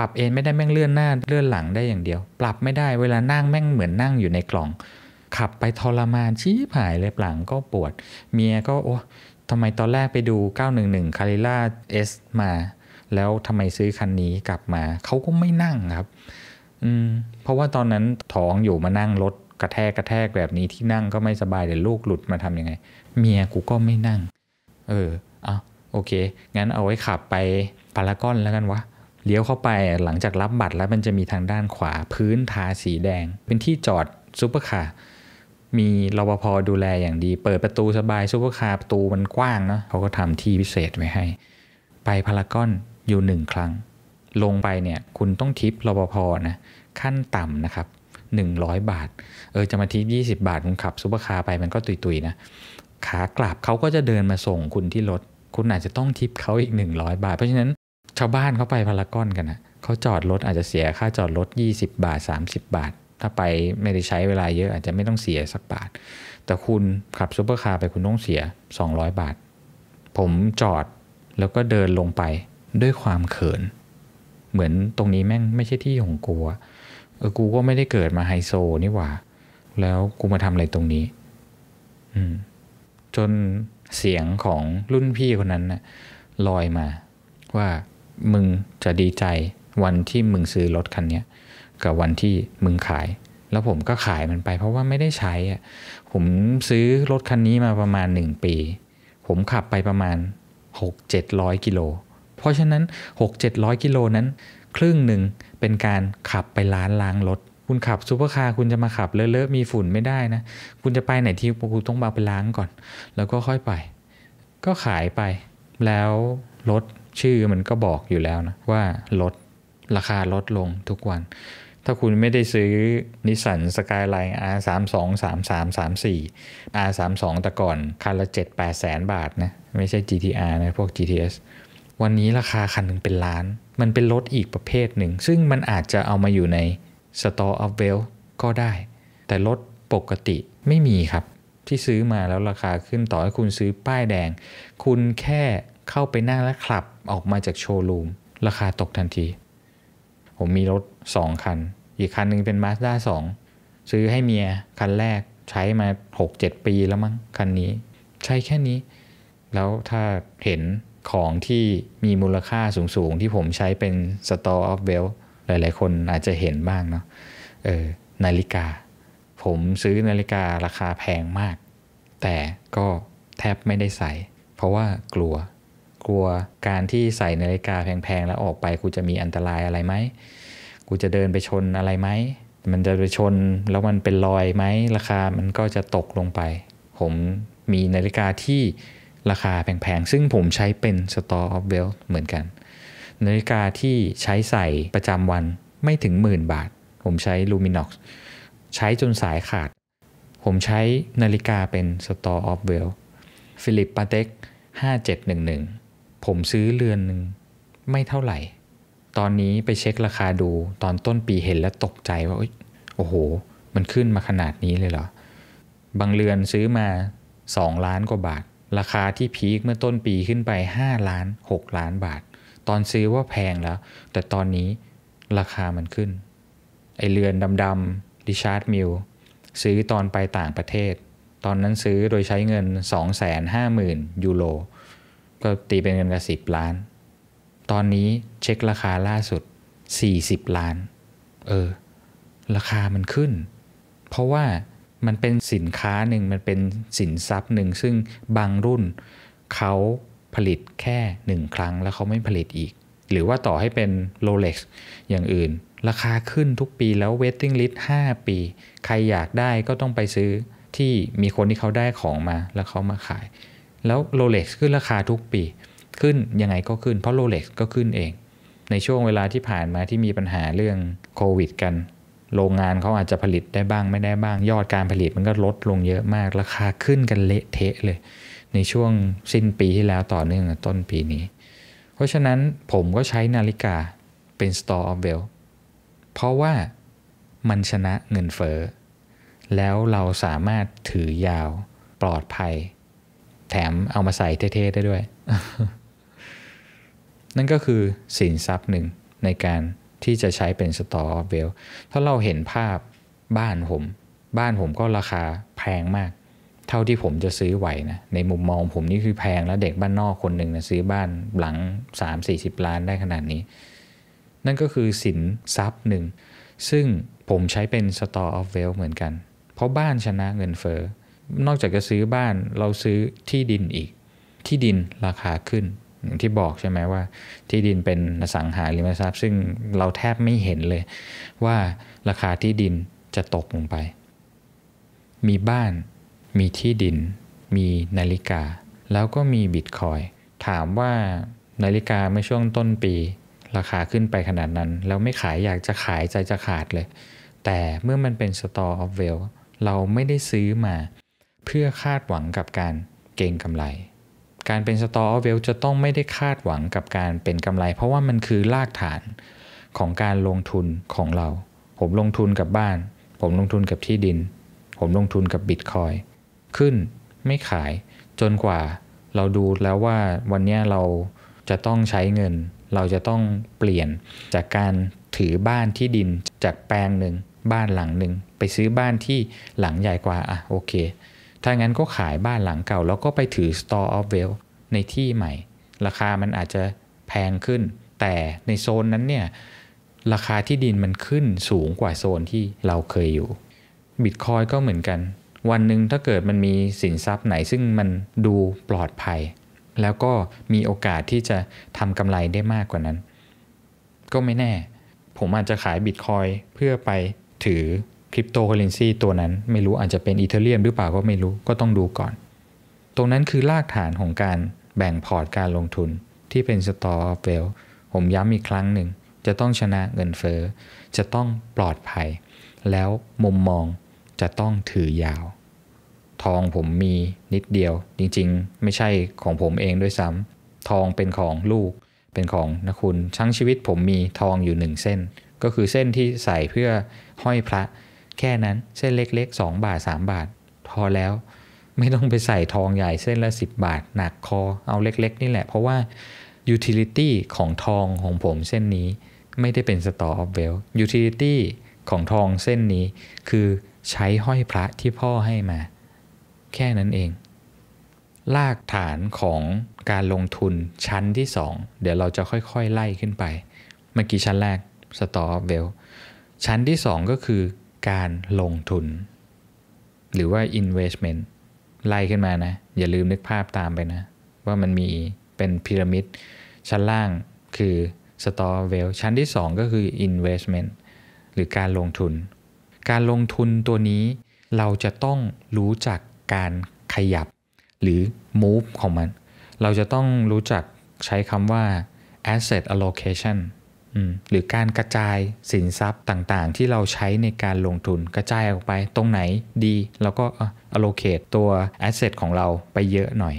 ปรับเอนไม่ได้แม่งเลื่อนหน้า เลื่อนหลังได้อย่างเดียว ปรับไม่ได้เวลานั่งแม่งเหมือนนั่งอยู่ในกล่องขับไปทรมานชี้ผายเลยหลังก็ปวด เมียก็โอ้ทำไมตอนแรกไปดู 911 c a r r i l a S มา แล้วทำไมซื้อคันนี้กลับมาเขาก็ไม่นั่งครับอืมเพราะว่าตอนนั้นท้องอยู่มานั่งรถกระแทกกระแทกแบบนี้ที่นั่งก็ไม่สบายเดี๋ยวลูกหลุดมาทำยังไง เมียกูก็ไม่นั่ง เออเอาโอเคงั้นเอาไว้ขับไปพารากอนแล้วกันวะเลี้ยวเข้าไปหลังจากรับบัตรแล้วมันจะมีทางด้านขวาพื้นทาสีแดงเป็นที่จอดซูเปอร์คาร์มีรปภดูแลอย่างดี เปิดประตูสบายซูเปอร์คาร์ประตูมันกว้างเนาะเขาก็ทำที่พิเศษไว้ให้ ไปพารากอนอยู่หนึ่งครั้ง ลงไปเนี่ยคุณต้องทิปรปภนะขั้นต่ำนะครับ 100 บาท เออจะมาทิป 20 บาท คุณขับซูเปอร์คาร์ไปมันก็ตุยๆนะขากลับเขาก็จะเดินมาส่งคุณที่รถคุณอาจจะต้องทิปเขาอีก 100 บาท เพราะฉะนั้นชาวบ้านเขาไปพารากอนกันนะเขาจอดรถอาจจะเสียค่าจอดรถ 20 บาท 30 บาท ถ้าไปไม่ได้ใช้เวลาเยอะ อาจจะไม่ต้องเสียสักบาท แต่คุณขับซูเปอร์คาร์ไปคุณต้องเสีย 200 บาท ผมจอดแล้วก็เดินลงไปด้วยความเขิน เหมือนตรงนี้แม่งไม่ใช่ที่ของกูเออกูก็ไม่ได้เกิดมาไฮโซนี่หว่า แล้วกูมาทำอะไรตรงนี้ อืม จนเสียงของรุ่นพี่คนนั้นนะ่ะลอยมาว่ามึง จะดีใจวันที่มึงซื้อรถคันนี้กับวันที่มึงขาย แล้วผมก็ขายมันไป เพราะว่าไม่ได้ใช้อ่ะผมซื้อรถคันนี้มาประมาณ 1 ปี ผมขับไปประมาณ 6-700กิโลเพราะฉะนั้น 6-700กิโลนั้นครึ่งหนึ่งเป็นการขับไปล้านล้างรถคุณขับซูเปอร์คาร์คุณจะมาขับเลอะๆมีฝุ่นไม่ได้นะ คุณจะไปไหนที่คุณต้องมาไปล้างก่อน แล้วก็ค่อยไป ก็ขายไปแล้วรถชื่อมันก็บอกอยู่แล้วนะว่าลดราคาลดลงทุกวัน ถ้าคุณไม่ได้ซื้อนิสสันสกายไลน์ R 3 2 3 3 3 4 R 3 2แต่ก่อนคันละ7 8แสนบาทนะไม่ใช่ GTR นะพวก GTS วันนี้ราคาคันหนึ่งเป็นล้าน มันเป็นรถอีกประเภทหนึ่ง ซึ่งมันอาจจะเอามาอยู่ใน Store of Wealth ก็ได้ แต่รถปกติไม่มีครับที่ซื้อมาแล้วราคาขึ้นต่อให้คุณซื้อป้ายแดง คุณแค่เข้าไปนั่งและขับออกมาจากโชว์รูมราคาตกทันที ผมมีรถ 2 คัน อีกคันนึงเป็น Mazda 2 ซื้อให้เมียคันแรกใช้มา 6-7 ปีแล้วมั้งคันนี้ ใช้แค่นี้ แล้วถ้าเห็นของที่มีมูลค่าสูง ๆ ที่ผมใช้เป็น Store of Wealth หลายๆ คนอาจจะเห็นบ้างเนาะเออนาฬิกา ผมซื้อนาฬิการาคาแพงมาก แต่ก็แทบไม่ได้ใส่ เพราะว่ากลัวกลัวการที่ใส่นาฬิกาแพง ๆ แล้วออกไปกูจะมีอันตรายอะไรไหมกูจะเดินไปชนอะไรไหมมันจะไปชนแล้วมันเป็นรอยไหมราคามันก็จะตกลงไป ผมมีนาฬิกาที่ราคาแพง ๆ ซึ่งผมใช้เป็น Store of b e l t เหมือนกัน นาฬิกาที่ใช้ใส่ประจำวันไม่ถึงหมื่นบาท ผมใช้ l u m i n อกใช้จนสายขาด ผมใช้นาฬิกาเป็น Store of b e l t ฟิลิปปาเต็ก5711ผมซื้อเรือนหนึ่งไม่เท่าไหร่ ตอนนี้ไปเช็คราคาดู ตอนต้นปีเห็นแล้วตกใจว่า โอ้โห มันขึ้นมาขนาดนี้เลยเหรอ บางเรือนซื้อมา 2 ล้านกว่าบาท ราคาที่พีคเมื่อต้นปีขึ้นไป5ล้าน6 ล้านบาท ตอนซื้อว่าแพงแล้ว แต่ตอนนี้ราคามันขึ้น ไอเรือนดำๆดิชาร์ดมิลซื้อตอนไปต่างประเทศ ตอนนั้นซื้อโดยใช้เงิน250,000ยูโรก็ตีเป็นเงินละสิบล้าน ตอนนี้เช็คราคาล่าสุด 40 ล้าน เออ ราคามันขึ้น เพราะว่ามันเป็นสินค้าหนึ่งมันเป็นสินทรัพย์หนึ่ง ซึ่งบางรุ่นเขาผลิตแค่หนึ่งครั้งแล้วเขาไม่ผลิตอีก หรือว่าต่อให้เป็นโล็กซ์อย่างอื่น ราคาขึ้นทุกปีแล้วเวทติ้งลิสต์5ปี ใครอยากได้ก็ต้องไปซื้อที่มีคนที่เขาได้ของมาแล้วเขามาขายแล้วโรเล็กขึ้นราคาทุกปีขึ้นยังไงก็ขึ้น เพราะโรเล็กก็ขึ้นเอง ในช่วงเวลาที่ผ่านมาที่มีปัญหาเรื่องโควิดกัน โรงงานเขาอาจจะผลิตได้บ้างไม่ได้บ้างยอดการผลิตมันก็ลดลงเยอะมากราคาขึ้นกันเละเทะเลย ในช่วงสิ้นปีที่แล้วต่อเนื่องต้นปีนี้ เพราะฉะนั้นผมก็ใช้นาฬิกาเป็น store of wealth เพราะว่ามันชนะเงินเฟ้อแล้วเราสามารถถือยาวปลอดภัยแถมเอามาใส่เท่ๆได้ด้วย นั่นก็คือสิน ทรัพย์หนึ่งในการที่จะใช้เป็นสตอเวลถ้าเราเห็นภาพบ้านผม บ้านผมก็ราคาแพงมาก เท่าที่ผมจะซื้อไหวนะ ในมุม มองผมนี่คือแพงแล้วเด็กบ้าน นอกคนหนึ่งนะซื้อบ้านหลัง 3-40 ล้านได้ขนาดนี้ นั่นก็คือสินทรัพย์หนึ่งซึ่งผมใช้เป็น store of ฟเ a l เหมือนกัน เพราะบ้านชนะเงินเฟอ้อนอกจากจะซื้อบ้านเราซื้อที่ดินอีก ที่ดินราคาขึ้นอย่างที่บอกใช่ไหมว่า ที่ดินเป็นสังหาริมทรัพย์ซึ่งเราแทบไม่เห็นเลย ว่าราคาที่ดินจะตกลงไป มีบ้านมีที่ดิน มีนาฬิกา แล้วก็มีบิตคอยถามว่านาฬิกาเมื่อช่วงต้นปี ราคาขึ้นไปขนาดนั้นแล้วไม่ขายอยากจะขายใจจะขาดเลย แต่เมื่อมันเป็น store of wealth เราไม่ได้ซื้อมาเพื่อคาดหวังกับการเก่งกำไร การเป็นสตอร์เวลจะต้องไม่ได้คาดหวังกับการเป็นกำไร เพราะว่ามันคือรากฐานของการลงทุนของเรา ผมลงทุนกับบ้าน ผมลงทุนกับที่ดิน ผมลงทุนกับบิตคอยขึ้นไม่ขาย จนกว่า เราดูแล้วว่าวันนี้เราจะต้องใช้เงิน เราจะต้องเปลี่ยนจากการถือบ้านที่ดินจากแปลงหนึ่งบ้านหลังหนึ่งไปซื้อบ้านที่หลังใหญ่กว่า อ่ะโอเคถ้างั้นก็ขายบ้านหลังเก่าแล้วก็ไปถือ store of wealth ในที่ใหม่ ราคามันอาจจะแพงขึ้น แต่ในโซนนั้นเนี่ย ราคาที่ดินมันขึ้นสูงกว่าโซนที่เราเคยอยู่บิตคอยก็เหมือนกัน วันหนึ่งถ้าเกิดมันมีสินทรัพย์ไหนซึ่งมันดูปลอดภัย แล้วก็มีโอกาสที่จะทำกำไรได้มากกว่านั้น ก็ไม่แน่ ผมอาจจะขายบิตคอยเพื่อไปถือคริปโตเคอเรนซีตัวนั้นไม่รู้อาจจะเป็นอีเทเรียมหรือเปล่าก็ไม่รู้ก็ต้องดูก่อน ตรงนั้นคือรากฐานของการแบ่งพอร์ตการลงทุนที่เป็นสตอร์เฟลผมย้ำอีกครั้งหนึ่งจะต้องชนะเงินเฟอ้อจะต้องปลอดภัย แล้วมุมมองจะต้องถือยาว ทองผมมีนิดเดียวจริง ๆ ไม่ใช่ของผมเองด้วยซ้ำทองเป็นของลูก เป็นของนะคุณชั้งชีวิต ผมมีทองอยู่หนึ่งเส้น ก็คือเส้นที่ใส่เพื่อห้อยพระแค่นั้นเส้นเล็ก ๆ 2 บาท 3 บาทพอแล้ว ไม่ต้องไปใส่ทองใหญ่เส้นละ 10 บาท หนักคอเอาเล็ก ๆ นี่แหละ เพราะว่า utility ของทองของผมเส้นนี้ไม่ได้เป็น store of wealth utility ของทองเส้นนี้ คือใช้ห้อยพระที่พ่อให้มา แค่นั้นเอง ลากฐานของการลงทุนชั้นที่ 2 เดี๋ยวเราจะค่อยๆไล่ขึ้นไปเมื่อกี้ชั้นแรก store of wealth ชั้นที่ 2 ก็คือการลงทุน หรือว่า investment ไล่ขึ้นมานะ อย่าลืมนึกภาพตามไปนะ ว่ามันมีเป็นพีระมิด ชั้นล่างคือ store wealth ชั้นที่ 2 ก็คือ investment หรือการลงทุน การลงทุนตัวนี้เราจะต้องรู้จักการขยับ หรือ move ของมัน เราจะต้องรู้จักใช้คำว่า asset allocation หรือการกระจายสินทรัพย์ต่างๆ ที่เราใช้ในการลงทุนกระจายออกไปตรงไหนดีเราก็ allocate ตัว asset ของเราไปเยอะหน่อย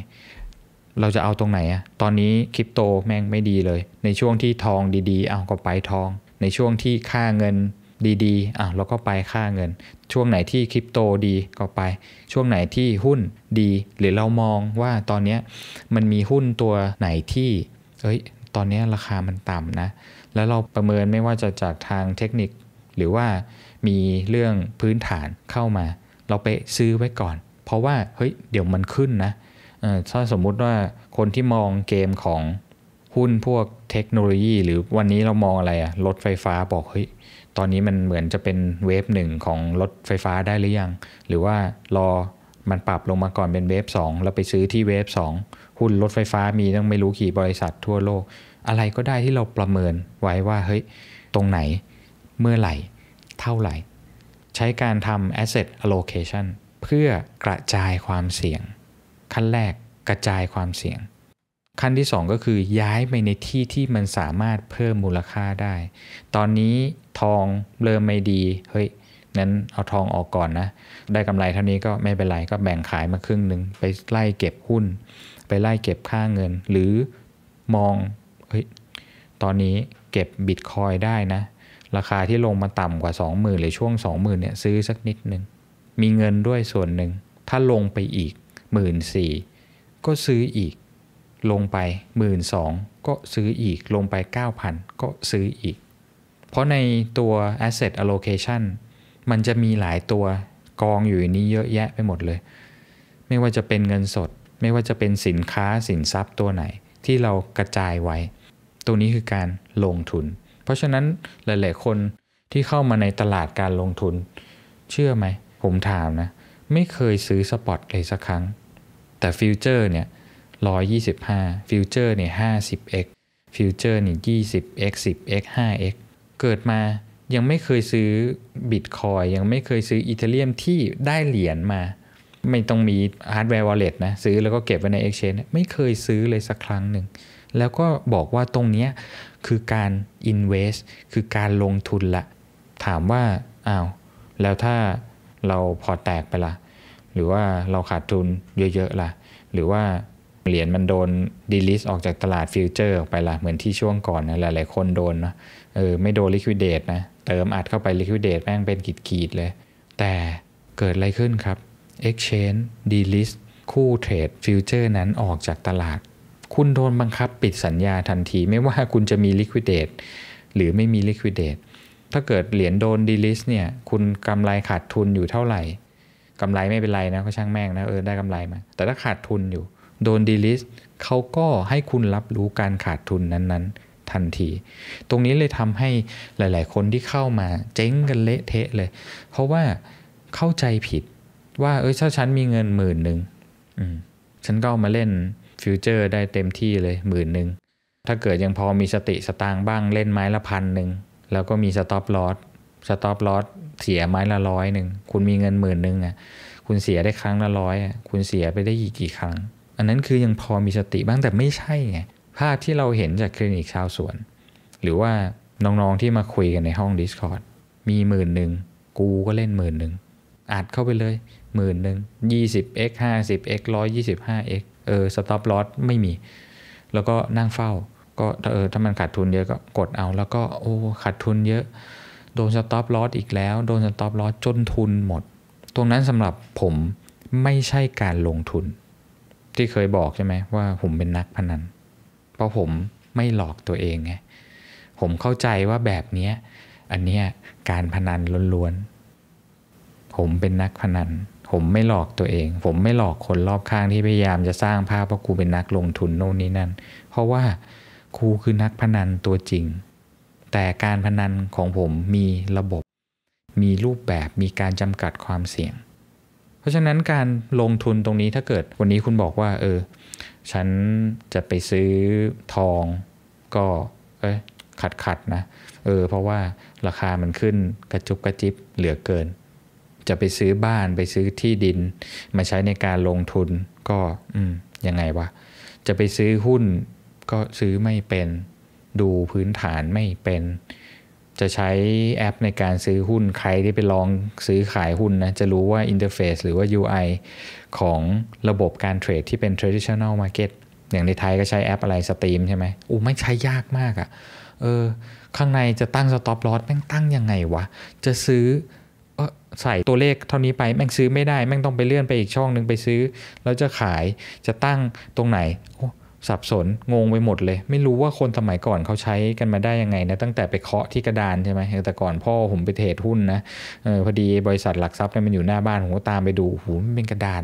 เราจะเอาตรงไหนอะตอนนี้คริปโตแม่งไม่ดีเลย ในช่วงที่ทองดีๆเอาก็ไปทอง ในช่วงที่ค่าเงินดีๆอ่ะเราก็ไปค่าเงิน ช่วงไหนที่คริปโตดีก็ไป ช่วงไหนที่หุ้นดี หรือเรามองว่าตอนนี้มันมีหุ้นตัวไหนที่เอ้ยตอนนี้ราคามันต่ำนะแล้วเราประเมินไม่ว่าจะจากทางเทคนิค หรือว่ามีเรื่องพื้นฐานเข้ามา เราไปซื้อไว้ก่อน เพราะว่า เฮ้ย เดี๋ยวมันขึ้นนะถ้าสมมุติว่าคนที่มองเกมของหุ้นพวกเทคโนโลยี หรือวันนี้เรามองอะไรอะรถไฟฟ้าบอกเฮ้ยตอนนี้มันเหมือนจะเป็นเวฟหนึ่งของรถไฟฟ้าได้หรือยัง หรือว่ารอมันปรับลงมาก่อนเป็นเวฟสองแล้วไปซื้อที่เวฟสองหุ้นรถไฟฟ้ามีต้องไม่รู้กี่บริษัททั่วโลกอะไรก็ได้ที่เราประเมินไว้ว่าเฮ้ยตรงไหนเมื่อไหร่ เท่าไหร่ ใช้การทำ asset allocation เพื่อกระจายความเสี่ยงขั้นแรกกระจายความเสี่ยง ขั้นที่ 2 ก็คือย้ายไปในที่ที่มันสามารถเพิ่มมูลค่าได้ ตอนนี้ทองเริ่มไม่ดี เฮ้ยนั้นเอาทองออกก่อนนะได้กำไรเท่านี้ก็ไม่เป็นไรก็แบ่งขายมาครึ่งหนึ่งไปไล่เก็บหุ้น ไปไล่เก็บค่าเงิน หรือมองเฮ้ยตอนนี้เก็บบิตคอยได้นะ ราคาที่ลงมาต่ำกว่า 20,000 หรือช่วง 20,000เนี่ยซื้อสักนิดหนึ่งมีเงินด้วยส่วนหนึ่ง ถ้าลงไปอีก 1 4ื่นก็ซื้ออีก ลงไป 1 2ื่นก็ซื้ออีกลงไป 9,000 ก็ซื้ออีก เพราะในตัว asset allocation มันจะมีหลายตัวกองอยู่นี้เยอะแยะไปหมดเลย ไม่ว่าจะเป็นเงินสดไม่ว่าจะเป็นสินค้าสินทรัพย์ตัวไหน ที่เรากระจายไว้ตรงนี้คือการลงทุน เพราะฉะนั้นหลายๆ คนที่เข้ามาในตลาดการลงทุน เชื่อไหม ผมถามนะ ไม่เคยซื้อสปอตเลยสักครั้ง แต่ฟิวเจอร์เนี่ย 125ฟิวเจอร์เนี่ย 50x ฟิวเจอร์เนี่ย 20x 10x 5x เกิดมายังไม่เคยซื้อบิตคอยยังไม่เคยซื้ออีเทเรียมที่ได้เหรียญมา ไม่ต้องมีฮาร์ดแวร์วอลเล็ตนะ ซื้อแล้วก็เก็บไว้ใน Exchange ไม่เคยซื้อเลยสักครั้งหนึ่งแล้วก็บอกว่าตรงนี้คือการ invest คือการลงทุนละ ถามว่าอ้าวแล้วถ้าเราพอแตกไปละหรือว่าเราขาดทุนเยอะ ๆละ่ะ หรือว่าเหรียญมันโดนดีลิสออกจากตลาดฟิวเจอร์ออกไปละเหมือนที่ช่วงก่อนนะหลายๆคนโดนนะเออไม่โดนลิควิดเดตนะ เติมอัดเข้าไปลิควิดเดตแม่งเป็นกีดๆ เลย แต่เกิดอะไรขึ้นครับ Exchange delist คู่เทรดฟิวเจอร์นั้นออกจากตลาดคุณโดนบังคับปิดสัญญาทันที ไม่ว่าคุณจะมีลิควิดเดตหรือไม่มีลิควิดเดตถ้าเกิดเหรียญโดนดีลิสเนี่ย คุณกำไรขาดทุนอยู่เท่าไหร่กำไรไม่เป็นไรนะก็ช่างแม่งนะ เออได้กำไรมา แต่ถ้าขาดทุนอยู่ โดนดีลิสเขาก็ให้คุณรับรู้การขาดทุนนั้น ๆ ทันที ตรงนี้เลยทำให้หลาย ๆ คนที่เข้ามาเจ๊งกันเละเทะเลย เพราะว่าเข้าใจผิด ว่าเออถ้าฉันมีเงินหมื่นหนึ่งฉันก็ามาเล่นฟิวเจอร์ได้เต็มที่เลยหมื่นหนึ่ง ถ้าเกิดยังพอมีสติสตางบ้างเล่นไม้ละพันหนึ่งแล้วก็มีสต็อปลอสสต็อปลอสเสียไม้ละร้อยหนึ่งคุณมีเงินหมื่นหนึ่งอ่ะคุณเสียได้ครั้งละร้อยอ่ะคุณเสียไปได้กี่ครั้ง อันนั้นคือยังพอมีสติบ้างแต่ไม่ใช่ไง ภาพที่เราเห็นจากคลินิกชาวสวน หรือว่าน้องๆที่มาคุยกันในห้อง Discord มีหมื่นหนึ่งกู ก็เล่นหมื่นหนึ่งอัดเข้าไปเลยหมื่นหนึ่งยี่สิบ x ห้าสิบ x ร้อยยี่สิบห้า x เออสต็อปลอสไม่มี แล้วก็นั่งเฝ้า ก็เออถ้ามันขาดทุนเยอะก็กดเอาแล้วก็ โอ้ขาดทุนเยอะ โดนสต็อปลอสอีกแล้ว โดนสต็อปลอสจนทุนหมด ตรงนั้นสำหรับผมไม่ใช่การลงทุน ที่เคยบอกใช่ไหมว่าผมเป็นนักพนัน เพราะผมไม่หลอกตัวเองไงผมเข้าใจว่าแบบนี้ อันเนี้ยการพนันล้วนๆ ผมเป็นนักพนันผมไม่หลอกตัวเอง ผมไม่หลอกคนรอบข้างที่พยายามจะสร้างภาพว่ากูเป็นนักลงทุนโน่นนี่นั่น เพราะว่าครูคือนักพนันตัวจริง แต่การพนันของผมมีระบบ มีรูปแบบ มีการจำกัดความเสี่ยง เพราะฉะนั้นการลงทุนตรงนี้ถ้าเกิดวันนี้คุณบอกว่า เออ ฉันจะไปซื้อทอง ก็เอ้ยขัดขัดนะ เออ เพราะว่าราคามันขึ้นกระจุบกระจิบเหลือเกินจะไปซื้อบ้านไปซื้อที่ดิน มาใช้ในการลงทุน ก็ยังไงวะจะไปซื้อหุ้น ก็ซื้อไม่เป็นดูพื้นฐานไม่เป็น จะใช้แอป ในการซื้อหุ้นใครที่ไปลองซื้อขายหุ้นนะจะรู้ว่าอินเทอร์เฟซหรือว่า UI ของระบบการเทรดที่เป็น traditional market อย่างในไทยก็ใช้แอปอะไรสตรีมใช่ไหมอูไม่ใช้ยากมากอะ่ะเออข้างในจะตั้งสต็อปลอตแม่งตั้งยังไงวะจะซื้อใส่ตัวเลขเท่านี้ไปแม่งซื้อไม่ได้แม่งต้องไปเลื่อนไปอีกช่องนึง ไปซื้อ แล้วจะขายจะตั้งตรงไหนสับสนงงไปหมดเลย ไม่รู้ว่าคนสมัยก่อนเขาใช้กันมาได้ยังไงนะตั้งแต่ไปเคาะที่กระดานใช่ไหมแต่ก่อนพ่อผมไปเทรดหุ้นนะออพอดีบริษัทหลักทรัพย์มันอยู่หน้าบ้าน ผมก็ตามไปดูหูมันเป็นกระดาน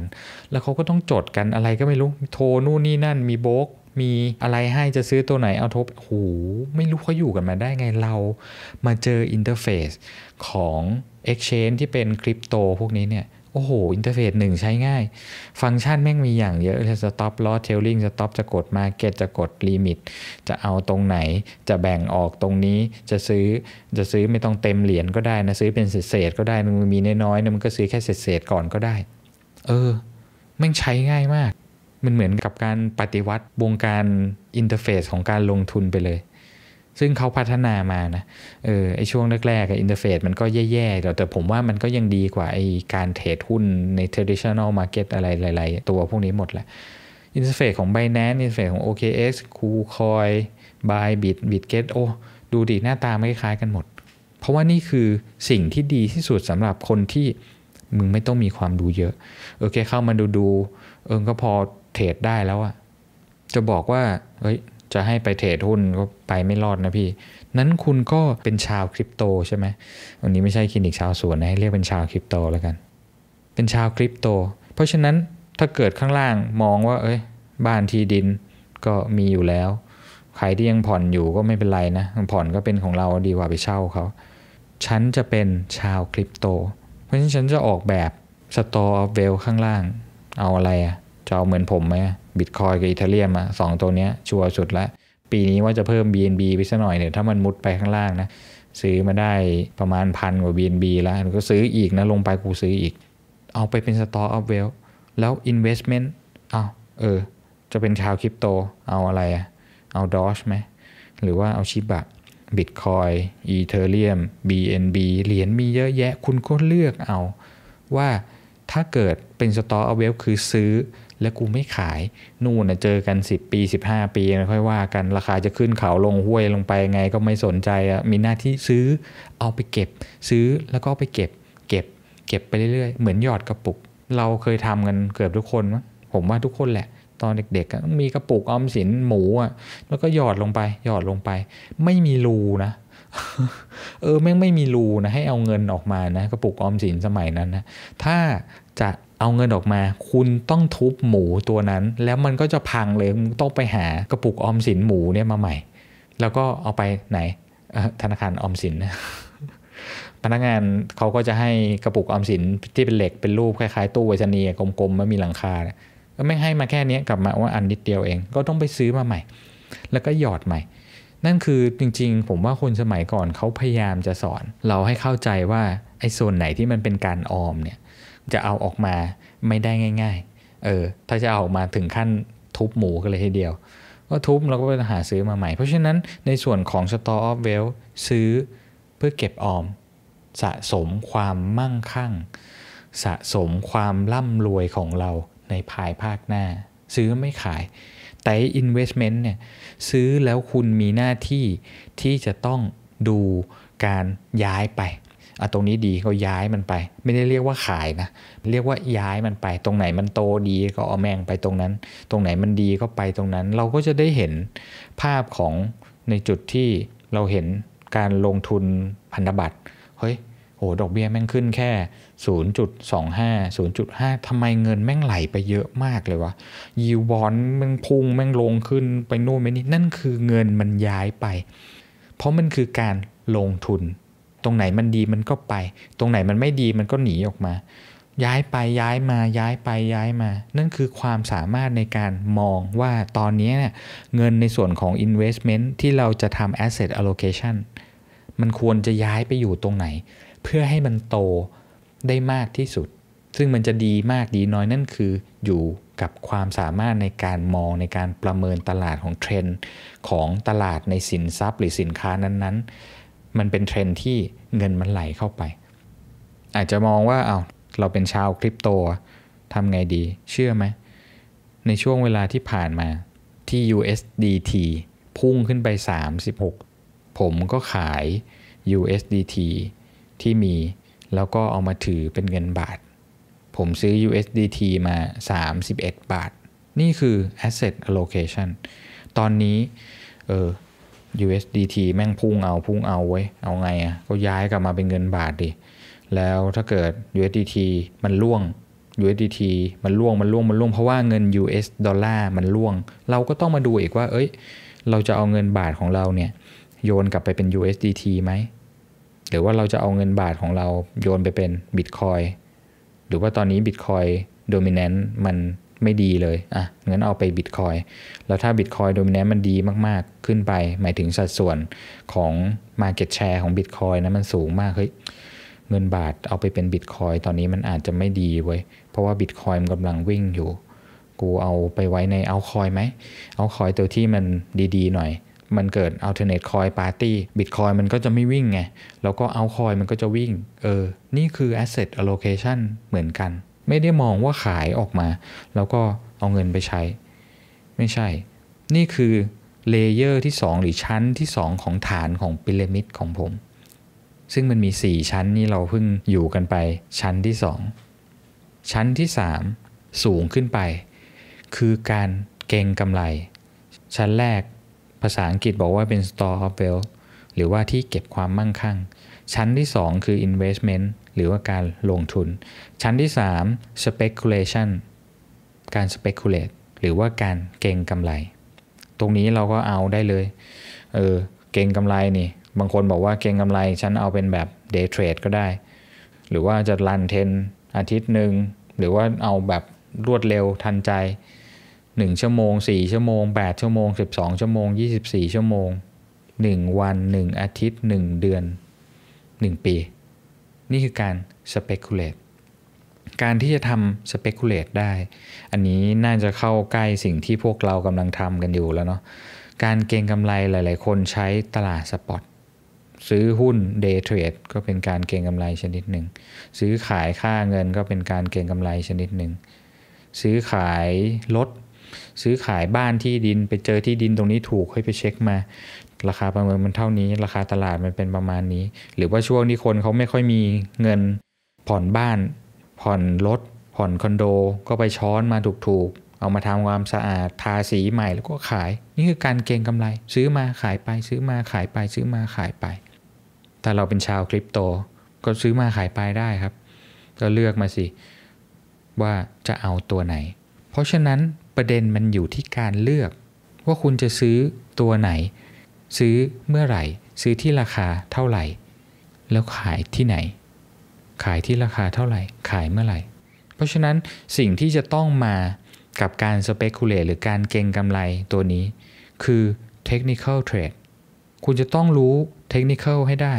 แล้วเขาก็ต้องจดกันอะไรก็ไม่รู้โทรนู่นนี่นั่นมีโบกมีอะไรให้จะซื้อตัวไหนเอาทบโหไม่รู้เขาอยู่กันมาได้ไง เรามาเจออินเทอร์เฟซของ Exchange ที่เป็นคริปโตพวกนี้เนี่ย โอ้โห อินเทอร์เฟซหนึ่งใช้ง่าย ฟังก์ชันแม่งมีอย่างเยอะ จะสต็อปลอตเทลลิงสต็อปจะกดมาเก็ตจะกดลิมิต จะเอาตรงไหน จะแบ่งออกตรงนี้ จะซื้อ จะซื้อไม่ต้องเต็มเหรียญก็ได้นะซื้อเป็นเศษก็ได้ มันมีน้อยๆนะมันก็ซื้อแค่เศษๆก่อนก็ได้ เออ แม่งใช้ง่ายมากมันเหมือนกับการปฏิวัติวงการอินเทอร์เฟซของการลงทุนไปเลย ซึ่งเขาพัฒนามานะเออไอช่วงแรกๆอินเทอร์เฟซมันก็แย่ๆแต่แต่ผมว่ามันก็ยังดีกว่าไอการเทรดหุ้น ใน traditional market อะไรหลาย ๆตัวพวกนี้หมดแหละอินเทอร์เฟซของ Binance อินเทอร์เฟซของ OKX คูคอยบายบิดบิดเกตโอ้ดูดีหน้าตาไม่คล้ายกันหมด เพราะว่านี่คือสิ่งที่ดีที่สุดสำหรับคนที่มึงไม่ต้องมีความรู้เยอะโอเคเข้ามาดูดูเออก็พอเทรดได้แล้วอะจะบอกว่า เฮ้ย จะให้ไปเทรดหุ้นก็ไปไม่รอดนะ พี่ นั้นคุณก็เป็นชาวคริปโตใช่ไหม วันนี้ไม่ใช่คลินิกชาวสวนนะให้เรียกเป็นชาวคริปโตแล้วกัน เป็นชาวคริปโต เพราะฉะนั้นถ้าเกิดข้างล่างมองว่า เอ้ย บ้านที่ดินก็มีอยู่แล้ว ใครที่ยังผ่อนอยู่ก็ไม่เป็นไรนะ ผ่อนก็เป็นของเราดีกว่าไปเช่าเขาฉันจะเป็นชาวคริปโต เพราะฉะนั้นฉันจะออกแบบสตอร์เวลข้างล่าง เอาอะไรอะจะเอาเหมือนผมไหมบิตคอยกับอีเทเรียมอะสองตัวเนี้ย ชัวร์สุดละปีนี้ว่าจะเพิ่ม BNB ไปสักหน่อยเนี่ยถ้ามันมุดไปข้างล่างนะซื้อมาได้ประมาณพันกว่า BNB แล้ว ก็ซื้ออีกนะลงไปกูซื้ออีก เอาไปเป็น Store of Wealth แล้ว Investment เอาเออ จะเป็นชาวคริปโตเอาอะไรอะเอาดอชไหมหรือว่าเอาชิบะบิตคอยอีเทเรียม BNB เหรียญมีเยอะแยะ คุณก็เลือกเอาว่าถ้าเกิดเป็น Store of Wealth คือซื้อแล้วกูไม่ขายนู่นนะเจอกัน 10 ปี 15 ปีนะค่อยว่ากัน ราคาจะขึ้นเขาลงห้วยลงไปไงก็ไม่สนใจอะมีหน้าที่ซื้อ เอาไปเก็บ ซื้อแล้วก็ไปเก็บ เก็บ เก็บไปเรื่อยๆเหมือนหยอดกระปุก เราเคยทำกันเกือบทุกคนมั้ผมว่าทุกคนแหละ ตอนเด็กๆ มีกระปุกออมสินหมูอ่ะ แล้วก็หยอดลงไปหยอดลงไป ไม่มีรูนะ เออแม่งไม่มีรูนะให้เอาเงินออกมานะกระปุกออมสินสมัยนั้นนะถ้าจะเอาเงินออกมาคุณต้องทุบหมูตัวนั้น แล้วมันก็จะพังเลยต้องไปหากระปุกออมสินหมูเนี่ยมาใหม่ แล้วก็เอาไปไหนธนาคารออมสินพนักงานเขาก็จะให้กระปุกออมสินที่เป็นเหล็ก เป็นรูป คล้ายๆ ตู้ไวชนีกลมๆไม่มีหลังคาก็ไม่ให้มาแค่นี้กลับมาว่าอันนิดเดียวเองก็ต้องไปซื้อมาใหม่ แล้วก็หยอดใหม่ นั่นคือจริงๆ ผมว่าคนสมัยก่อนเขาพยายามจะสอน เราให้เข้าใจว่าไอ้ส่วนไหนที่มันเป็นการออมเนี่ยจะเอาออกมาไม่ได้ง่ายๆ เออ ถ้าจะเอาออกมาถึงขั้นทุบหมูกันเลยทีเดียว ก็ทุบเราก็ไปหาซื้อมาใหม่ เพราะฉะนั้นในส่วนของ store of wealth ซื้อเพื่อเก็บออมสะสมความมั่งคั่ง สะสมความร่ำรวยของเราในภายภาคหน้า ซื้อไม่ขาย แต่ investment เนี่ยซื้อแล้วคุณมีหน้าที่ที่จะต้องดูการย้ายไปอ่ะตรงนี้ดีก็ย้ายมันไป ไม่ได้เรียกว่าขายนะเรียกว่าย้ายมันไป ตรงไหนมันโตดีก็เอาแมงไปตรงนั้น ตรงไหนมันดีก็ไปตรงนั้น เราก็จะได้เห็นภาพของในจุดที่เราเห็นการลงทุนพันธบัตรเฮ้ยโหดอกเบี้ยแม่งขึ้นแค่ 0.25 0.5ทำไมเงินแม่งไหล ไปเยอะมากเลยวะยิวบอลแม่งพุ่งแม่งลงขึ้นไปโน่นไปนี่นั่นคือเงินมันย้ายไป เพราะมันคือการลงทุนตรงไหนมันดีมันก็ไป ตรงไหนมันไม่ดีมันก็หนีออกมา ย้ายไปย้ายมาย้ายไปย้ายมา นั่นคือความสามารถในการมองว่าตอนนี้เนี่ยเงินในส่วนของ investment ที่เราจะทำ asset allocation มันควรจะย้ายไปอยู่ตรงไหน เพื่อให้มันโตได้มากที่สุด ซึ่งมันจะดีมากดีน้อยนั่นคืออยู่กับความสามารถในการมองในการประเมินตลาดของเทรนด์ของตลาดในสินทรัพย์หรือสินค้านั้นมันเป็นเทรนที่เงินมันไหลเข้าไป อาจจะมองว่าเอาเราเป็นชาวคริปโตทำไงดีเชื่อไหมในช่วงเวลาที่ผ่านมาที่ USDT พุ่งขึ้นไป 36 ผมก็ขาย USDT ที่มี แล้วก็เอามาถือเป็นเงินบาท ผมซื้อ USDT มา 31 บาท นี่คือ asset allocation ตอนนี้เออ USDT แม่งพุ่งเอาพุ่งเอาไว้ เอาไงอะ่ะ ก็ย้ายกลับมาเป็นเงินบาทดิ แล้วถ้าเกิด USDT มันล่วง USDT มันล่วงมันล่วงมันล่วงเพราะว่าเงิน US ดอลลาร์มันล่วง เราก็ต้องมาดูอีกว่า เอ้ย เราจะเอาเงินบาทของเราเนี่ย โยนกลับไปเป็น USDT ไหม หรือว่าเราจะเอาเงินบาทของเราโยนไปเป็นบิตคอยหรือว่าตอนนี้บิตคอยโดม m i นน n t มันไม่ดีเลย อ่ะงั้นเอาไปบิตคอย แล้วถ้าบิตคอยโดมิเนนต์มันดีมากๆ ขึ้นไป หมายถึงสัดส่วนของ Market Share ของบิตคอยนะ มันสูงมาก เฮ้ย เงินบาทเอาไปเป็นบิตคอย ตอนนี้มันอาจจะไม่ดีเว้ย เพราะว่าบิตคอยมันกำลังวิ่งอยู่ กูเอาไปไว้ในเอาคอยไหมเอาคอยตัวที่มันดีๆ หน่อย มันเกิด alternate coin party bitcoin มันก็จะไม่วิ่งไง แล้วก็เอาคอยมันก็จะวิ่ง เออ นี่คือ asset allocation เหมือนกันไม่ได้มองว่าขายออกมา แล้วก็เอาเงินไปใช้ ไม่ใช่ นี่คือเลเยอร์ที่ 2 หรือชั้นที่ 2 ของฐานของพีระมิดของผม ซึ่งมันมี 4 ชั้นนี่เราเพิ่งอยู่กันไป ชั้นที่ 2 ชั้นที่ 3 สูงขึ้นไป คือการเก่งกำไร ชั้นแรกภาษาอังกฤษบอกว่าเป็น store of wealth หรือว่าที่เก็บความมั่งคั่ง ชั้นที่ 2 คือ investment หรือว่าการลงทุนชั้นที่3 speculation การ speculate หรือว่าการเก่งกำไร ตรงนี้เราก็เอาได้เลย เออ เก่งกำไรนี่ บางคนบอกว่าเก่งกำไรฉันเอาเป็นแบบ day trade ก็ได้ หรือว่าจะรันเทนอาทิตย์หนึ่งหรือว่าเอาแบบรวดเร็วทันใจ 1 ชั่วโมง 4 ชั่วโมง 8 ชั่วโมง 12 ชั่วโมง 24 ชั่วโมง 1 วัน 1 อาทิตย์ 1 เดือน 1 ปีนี่คือการ speculate การที่จะทำ speculate ได้ อันนี้น่าจะเข้าใกล้สิ่งที่พวกเรากำลังทำกันอยู่แล้วเนาะ การเก็งกำไรหลาย ๆ คนใช้ตลาดสปอตซื้อหุ้น day trade ก็เป็นการเก็งกำไรชนิดหนึ่งซื้อขายค่าเงินก็เป็นการเก็งกำไรชนิดหนึ่งซื้อขายรถซื้อขายบ้านที่ดินไปเจอที่ดินตรงนี้ถูกให้ไปเช็คมาราคาประเมินมันเท่านี้ ราคาตลาดมันเป็นประมาณนี้ หรือว่าช่วงนี้คนเขาไม่ค่อยมีเงิน ผ่อนบ้าน ผ่อนรถผ่อนคอนโด ก็ไปช้อนมาถูกๆ เอามาทำความสะอาดทาสีใหม่แล้วก็ขาย นี่คือการเก็งกำไรซื้อมาขายไป ซื้อมาขายไปซื้อมาขายไป แต่เราเป็นชาวคริปโต ก็ซื้อมาขายไปได้ครับ ก็เลือกมาสิว่าจะเอาตัวไหน เพราะฉะนั้นประเด็นมันอยู่ที่การเลือกว่าคุณจะซื้อตัวไหนซื้อเมื่อไหร่ซื้อที่ราคาเท่าไหร่ แล้วขายที่ไหน ขายที่ราคาเท่าไหร่ขายเมื่อไหร่เพราะฉะนั้นสิ่งที่จะต้องมากับการสเปกุเลตหรือการเก็งกำไรตัวนี้ คือ technical trade คุณจะต้องรู้ technical ให้ได้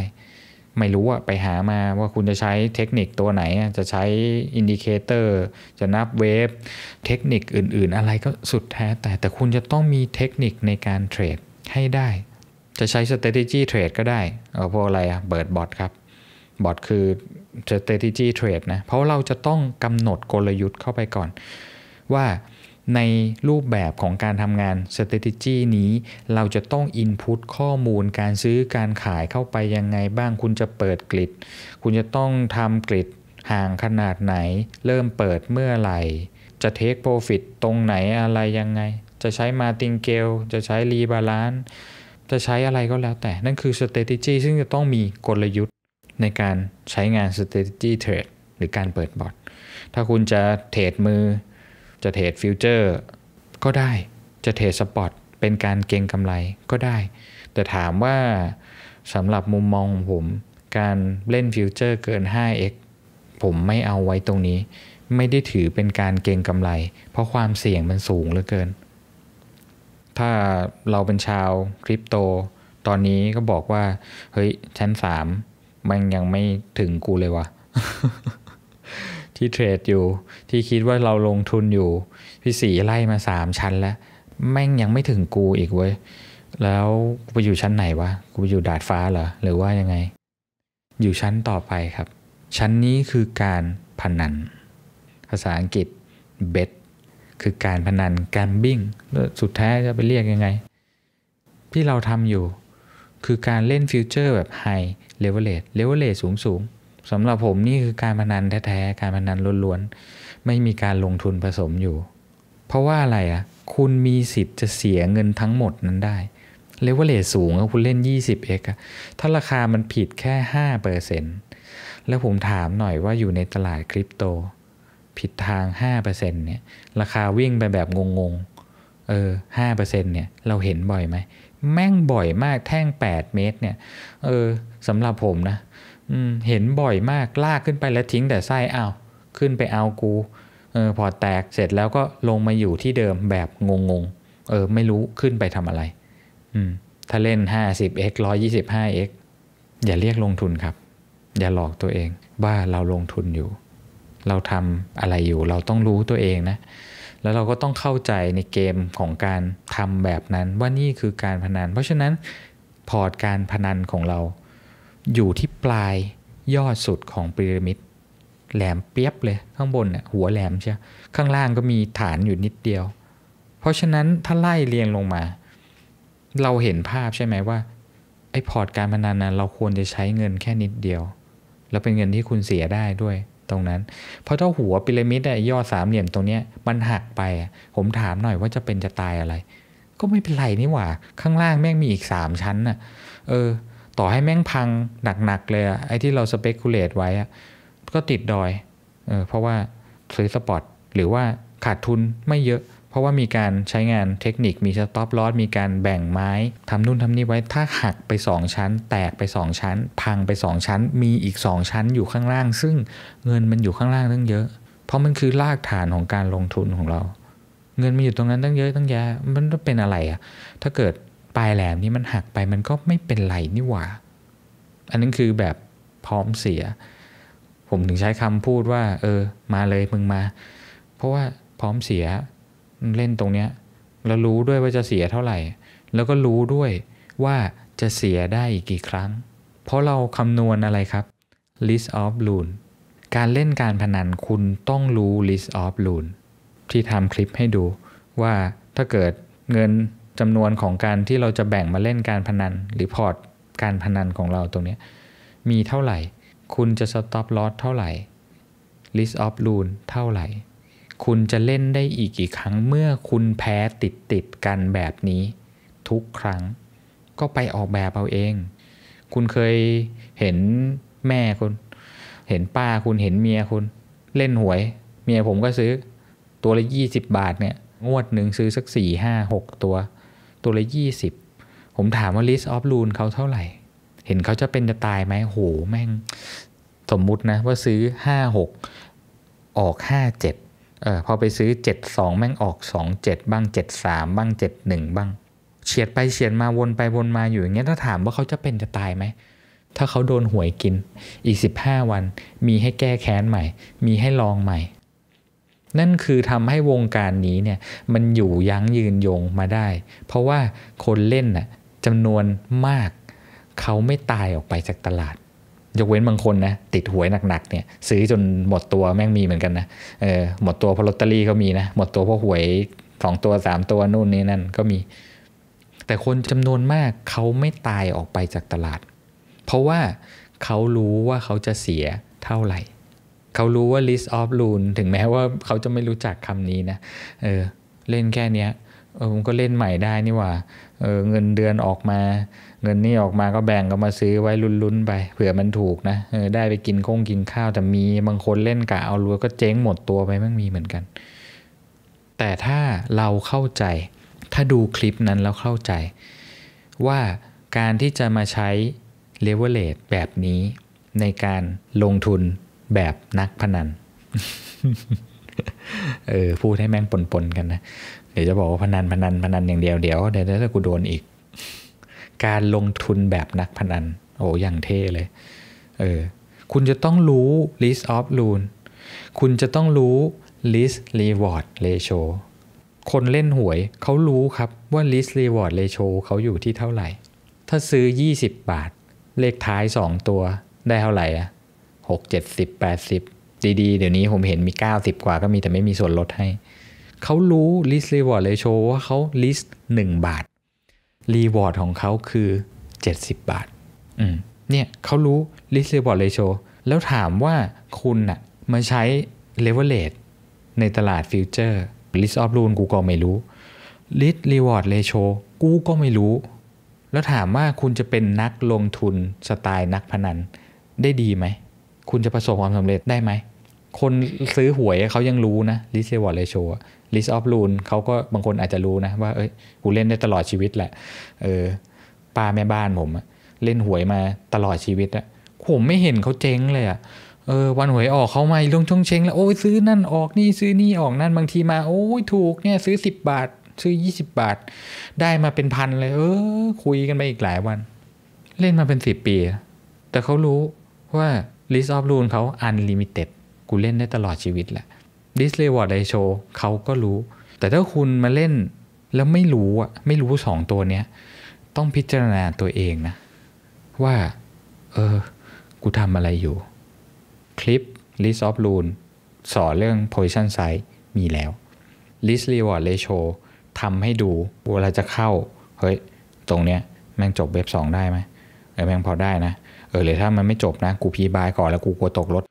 ไม่รู้อะไปหามาว่าคุณจะใช้เทคนิคตัวไหน จะใช้อินดิเคเตอร์จะนับเวฟเทคนิคอื่นๆอะไรก็สุดแท้แต่แต่คุณจะต้องมีเทคนิคในการเทรดให้ได้จะใช้ strategy trade ก็ได้เอาพวกอะไรอะเบิร์ดบอทครับ บอทคือ strategy trade นะ เพราะเราจะต้องกำหนดกลยุทธ์เข้าไปก่อน ว่าในรูปแบบของการทำงาน strategy นี้เราจะต้อง input ข้อมูล การซื้อการขายเข้าไปยังไงบ้างคุณจะเปิดกริดคุณจะต้องทำกริดห่างขนาดไหน เริ่มเปิดเมื่อไหร่ จะเทคโปรฟิตตรงไหนอะไรยังไง จะใช้มาติงเกลจะใช้รีบาลานซจะใช้อะไรก็แล้วแต่นั่นคือ strategy ซึ่งจะต้องมีกลยุทธ์ในการใช้งาน strategy trade หรือการเปิดบอทถ้าคุณจะเทรดมือจะเทรดฟิวเจอร์ก็ได้จะเทรดสปอตเป็นการเก็งกำไรก็ได้ แต่ถามว่าสำหรับมุมมองผมการเล่นฟิวเจอร์เกิน 5x ผมไม่เอาไว้ตรงนี้ ไม่ได้ถือเป็นการเก็งกำไรเพราะความเสี่ยงมันสูงเหลือเกินถ้าเราเป็นชาวคริปโต ตอนนี้ก็บอกว่า เฮ้ยชั้นสามมันยังไม่ถึงกูเลยวะที่เทรดอยู่ที่คิดว่าเราลงทุนอยู่พี่สีไล่มาสามชั้นแล้ว แม่งยังไม่ถึงกูอีกเว้ยแล้วกูไปอยู่ชั้นไหนวะกูไปอยู่ดาดฟ้าเหรอหรือว่ายังไง อยู่ชั้นต่อไปครับ ชั้นนี้คือการพนันภาษาอังกฤษ bet คือการพนันแกมบิ้งสุดท้ายจะไปเรียกยังไงที่เราทำอยู่คือการเล่นฟิวเจอร์แบบไฮเลเวลเลตเลเวลเลตสูงสูงสำหรับผมนี่คือการพนันแท้ ๆ การพนันล้วน ๆ ไม่มีการลงทุนผสมอยู่ เพราะว่าอะไรอะ่ะ คุณมีสิทธิ์จะเสียเงินทั้งหมดนั้นได้เลเวลเลตสูงคุณเล่น 20x อถ้าราคามันผิดแค่ 5%แล้วผมถามหน่อยว่าอยู่ในตลาดคริปโตผิดทาง 5%เนี่ย ราคาวิ่งไปแบบงงๆ เออห้าเปอร์เซ็นต์เนี่ยเราเห็นบ่อยไหม แม่งบ่อยมากแท่ง 8 เมตร เนี่ย เออสำหรับผมนะเห็นบ่อยมากลากขึ้นไปแล้วทิ้งแต่ไส้อ้าว ขึ้นไปเอากูเออพอแตกเสร็จแล้วก็ลงมาอยู่ที่เดิมแบบงงๆเออไม่รู้ขึ้นไปทำอะไร อืมถ้าเล่น 50x 125x อย่าเรียกลงทุนครับ อย่าหลอกตัวเองว่าเราลงทุนอยู่เราทำอะไรอยู่ เราต้องรู้ตัวเองนะ แล้วเราก็ต้องเข้าใจในเกมของการทำแบบนั้นว่านี่คือการพนัน เพราะฉะนั้นพอร์ตการพนันของเรา อยู่ที่ปลายยอดสุดของพีระมิดแหลมเปียบเลยข้างบนเนี่ยหัวแหลมใช่ข้างล่างก็มีฐานอยู่นิดเดียว เพราะฉะนั้นถ้าไล่เรียงลงมา เราเห็นภาพใช่ไหมว่าไอ้พอร์ตการพนันนั้นเราควรจะใช้เงินแค่นิดเดียว แล้วเป็นเงินที่คุณเสียได้ด้วยตรงนั้นเพราะถ้าหัวพีระมิดย่อสามเหลี่ยมตรงเนี้ยมันหักไปผมถามหน่อยว่าจะเป็นจะตายอะไร ก็ไม่เป็นไรนี่หว่า ข้างล่างแม่งมีอีกสามชั้นน่ะเออต่อให้แม่งพังหนัก ๆ เลยอะไอ้ที่เราสเปกุเลตไว้อะก็ติดดอยเออเพราะว่า ซื้อสปอตหรือว่าขาดทุนไม่เยอะเพราะว่ามีการใช้งานเทคนิค มีสต็อปลอสมีการแบ่งไม้ทำนู่นทำนี่ไว้ ถ้าหักไป 2 ชั้น แตกไป 2 ชั้น พังไป 2 ชั้น มีอีก 2 ชั้นอยู่ข้างล่าง ซึ่งเงินมันอยู่ข้างล่างตั้งเยอะ เพราะมันคือรากฐานของการลงทุนของเรา เงินมันอยู่ตรงนั้นตั้งเยอะตั้งแยะมันต้องเป็นอะไรอะ ถ้าเกิดปลายแหลมนี้มันหักไป มันก็ไม่เป็นไรนี่หว่า อันนั้นคือแบบพร้อมเสีย ผมถึงใช้คำพูดว่า เออ มาเลยมึงมา เพราะว่าพร้อมเสียเล่นตรงเนี้ยแล้วรู้ด้วยว่าจะเสียเท่าไหร่ แล้วก็รู้ด้วยว่าจะเสียได้อีกกี่ครั้ง เพราะเราคำนวณอะไรครับ list of loan การเล่นการพนันคุณต้องรู้ list of loan ที่ทำคลิปให้ดู ว่าถ้าเกิดเงินจำนวนของการที่เราจะแบ่งมาเล่นการพนัน หรือพอร์ตการพนันของเราตรงนี้มีเท่าไหร่คุณจะสต็อปลอสเท่าไหร่ list of loan เท่าไหร่คุณจะเล่นได้อีกกี่ครั้งเมื่อคุณแพ้ติดติดกันแบบนี้ ทุกครั้งก็ไปออกแบบเอาเอง คุณเคยเห็นแม่คุณ เห็นป้าคุณเห็นเมียคุณ เล่นหวยเมียผมก็ซื้อตัวละยี่สิบบาทเนี่ยงวดหนึ่งซื้อสักสี่ห้าหกตัว ตัวละยี่สิบผมถามว่า list of r u ู e เขาเท่าไหร่ เห็นเขาจะเป็นจะตายไหมโหแม่ง สมมุตินะว่าซื้อห้าหกออกห้าเจ็ดเออพอไปซื้อ 72 แม่งออก 27บ้าง73บ้าง 71 บ้างเฉียดไปเฉียดมาวนไปวนมาอยู่อย่างเงี้ยถ้าถามว่าเขาจะเป็นจะตายไหมถ้าเขาโดนหวยกินอีก15 วันมีให้แก้แค้นใหม่มีให้ลองใหม่ นั่นคือทำให้วงการนี้เนี่ยมันอยู่ยั้งยืน ยงมาได้ เพราะว่าคนเล่นน่ะจำนวนมาก เขาไม่ตายออกไปจากตลาดยกเว้นบางคนนะ ติดหวยหนักๆ เนี่ย ซื้อจนหมดตัวแม่งมีเหมือนกันนะเออหมดตัวเพราะลอตเตอรี่ก็มีนะ หมดตัวเพราะหวยสองตัวสามตัวนู่นนี่นั่นก็มี แต่คนจำนวนมาก เขาไม่ตายออกไปจากตลาด เพราะว่าเขารู้ว่าเขาจะเสียเท่าไหร่ เขารู้ว่า list of loan ถึงแม้ว่าเขาจะไม่รู้จักคำนี้นะเออเล่นแค่เนี้ยเออมันก็เล่นใหม่ได้นี่ว่าเออเงินเดือนออกมา เงินนี่ออกมาก็แบ่งก็มาซื้อไว้ลุ้นๆไป เผื่อมันถูกนะเออได้ไปกินคงกินข้าวแต่มีบางคนเล่นกะเอารวยก็เจ๊งหมดตัวไปมั่งมีเหมือนกัน แต่ถ้าเราเข้าใจถ้าดูคลิปนั้นแล้วเข้าใจ ว่าการที่จะมาใช้เลเวลเลแบบนี้ในการลงทุนแบบนักพนันเออพูดให้แม่งปนๆกันนะดี๋ยวจะบอกว่าพนันพนันพนันอย่างเดียวเดี๋ยวเดี๋ยวถ้ากูโดนอีก การลงทุนแบบนักพนัน โอ้อย่างเท่เลยเออคุณจะต้องรู้ list of rule คุณจะต้องรู้ list reward ratio คนเล่นหวยเขารู้ครับว่า list reward ratio เขาอยู่ที่เท่าไหร่ ถ้าซื้อ 20 บาท เลขท้าย 2 ตัวได้เท่าไหร่อะหกเจ็ดสิบแปดสิบดีๆ เดี๋ยวนี้ผมเห็นมี 90 กว่าก็มีแต่ไม่มีส่วนลดให้เขารู้ list reward ratio ว่าเขา list 1บาท reward ของเขาคือ 70 บาทอืมเนี่ยเขารู้ list reward ratio แล้วถามว่าคุณอะมาใช้ leverage ในตลาดฟิวเจอร์ list of rule กูก็ไม่รู้ list reward ratio กูก็ไม่รู้ แล้วถามว่าคุณจะเป็นนักลงทุนสไตล์นักพนันได้ดีไหม คุณจะประสบความสำเร็จได้ไหมคนซื้อหวยเขายังรู้นะ list reward ratio ิสต์ออฟ u ูนเขาก็บางคนอาจจะรู้นะ ว่า เอ้ยกูเล่นได้ตลอดชีวิตแหละ เออ ป้าแม่บ้านผมเล่นหวยมาตลอดชีวิตอะผมไม่เห็นเขาเจ๊งเลยอะเออ วันหวยออกเขามา่ลงช่องเชงแล้ว โอ้ยซื้อนั่นออกนี่ซื้อนี่ออกนั่นบางทีมา โอ้ย ถูกเนี่ยซื้อสิบบาท ซื้อยี่สิบาท ได้มาเป็นพันเลย เออ คุยกันไปอีกหลายวัน เล่นมาเป็นสิบปี แต่เขารู้ว่าิสต์ออฟ u ูนเขา unlimited กูเล่นได้ตลอดชีวิตแหละิสเล r e วอร์ดไ t โชเขาก็รู้ แต่ถ้าคุณมาเล่นแล้วไม่รู้อะไม่รู้สองตัวเนี้ย ต้องพิจารณาตัวเองนะ ว่า เออ กูทำอะไรอยู่ คลิป List of Rule สอนเรื่อง Position Size มีแล้ว List Reward Ratio ทำให้ดูเวลาจะเข้า เฮ้ย ตรงเนี้ยแม่งจบเว็บ 2 ได้ไหมเออแม่งพอได้นะ เออหรือถ้ามันไม่จบนะ กูพีบายก่อนแล้วกูกลัวตกรถ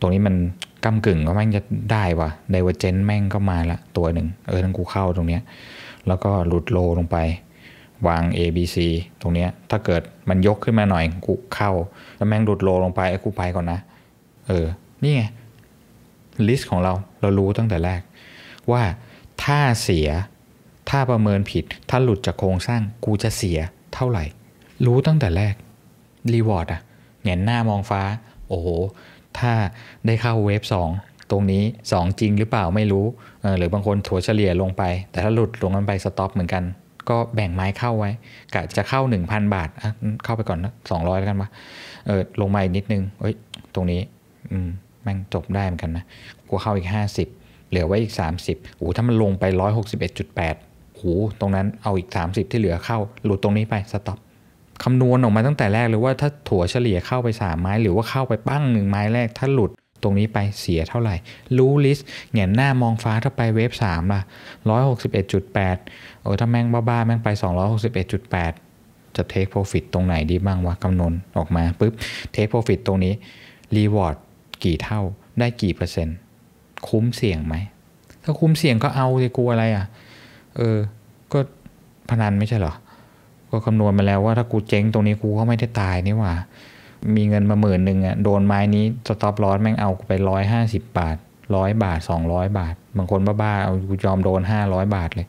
ตรงนี้มันกำกึ่งก็แม่งจะได้วะไดเวอร์เจนแม่งก็มาละตัวหนึ่ง เออ ทั้งกูเข้าตรงเนี้ยแล้วก็หลุดโลลงไป วาง A B C ตรงเนี้ย ถ้าเกิดมันยกขึ้นมาหน่อยกูเข้า แล้วแม่งหลุดโลลงไปไอ้กูไปก่อนนะ เออ นี่ไงลิสต์ของเราเรารู้ตั้งแต่แรก ว่าถ้าเสียถ้าประเมินผิด ถ้าหลุดจากโครงสร้างกูจะเสีย เท่าไหร่รู้ตั้งแต่แรกรีวอร์ดอะเงยหน้ามองฟ้า โอ้โหถ้าได้เข้าเวฟ2ตรงนี้ 2 จริงหรือเปล่าไม่รู้หรือบางคนถัวเฉลี่ยลงไป แต่ถ้าหลุดลงกันไปสต็อปเหมือนกัน ก็แบ่งไม้เข้าไว้กะจะเข้า 1,000 บาทเข้าไปก่อนนะ200แล้วกันวะเออลงมาอีกนิดนึงเอ้ยตรงนี้ อืม แม่งจบได้เหมือนกันนะกูเข้าอีก 50 เหลือไว้อีก 30โอ้ถ้ามันลงไป 161.8โหตรงนั้นเอาอีก 30ที่เหลือเข้าหลุดตรงนี้ไปสต็อปคำนวณออกมาตั้งแต่แรกเลยว่าถ้าถั่วเฉลี่ยเข้าไป3ไม้ หรือว่าเข้าไปปั้งหนึ่งไม้แรกถ้าหลุดตรงนี้ไปเสียเท่าไหร่รู้ลิสต์เงี่ยหน้ามองฟ้าถ้าไปเวฟ3ล่ะ161.8โอ้ถ้าแม่งบ้าๆแม่งไป 261.8 จะเทคโปรฟิตตรงไหนดีบ้างวะกำนวนออกมาปุ๊บเทคโปรฟิตตรงนี้รีวอร์ดกี่เท่าได้กี่เปอร์เซ็นต์คุ้มเสี่ยงไหม ถ้าคุ้มเสี่ยงก็เอาเลยกลัวอะไรอ่ะเออก็พนันไม่ใช่เหรอก็คำนวณมาแล้วว่าถ้ากูเจ๊งตรงนี้กูก็ไม่ได้ตายนี่หว่า มีเงินมาหมื่นหนึ่งอ่ะ โดนไม้นี้ สต็อปลอสแม่งเอาไปร้อยห้าสิบบาทร้อยบาทสองร้อยบาท บางคนบ้าๆเอากูยอมโดนห้าร้อยบาทเลย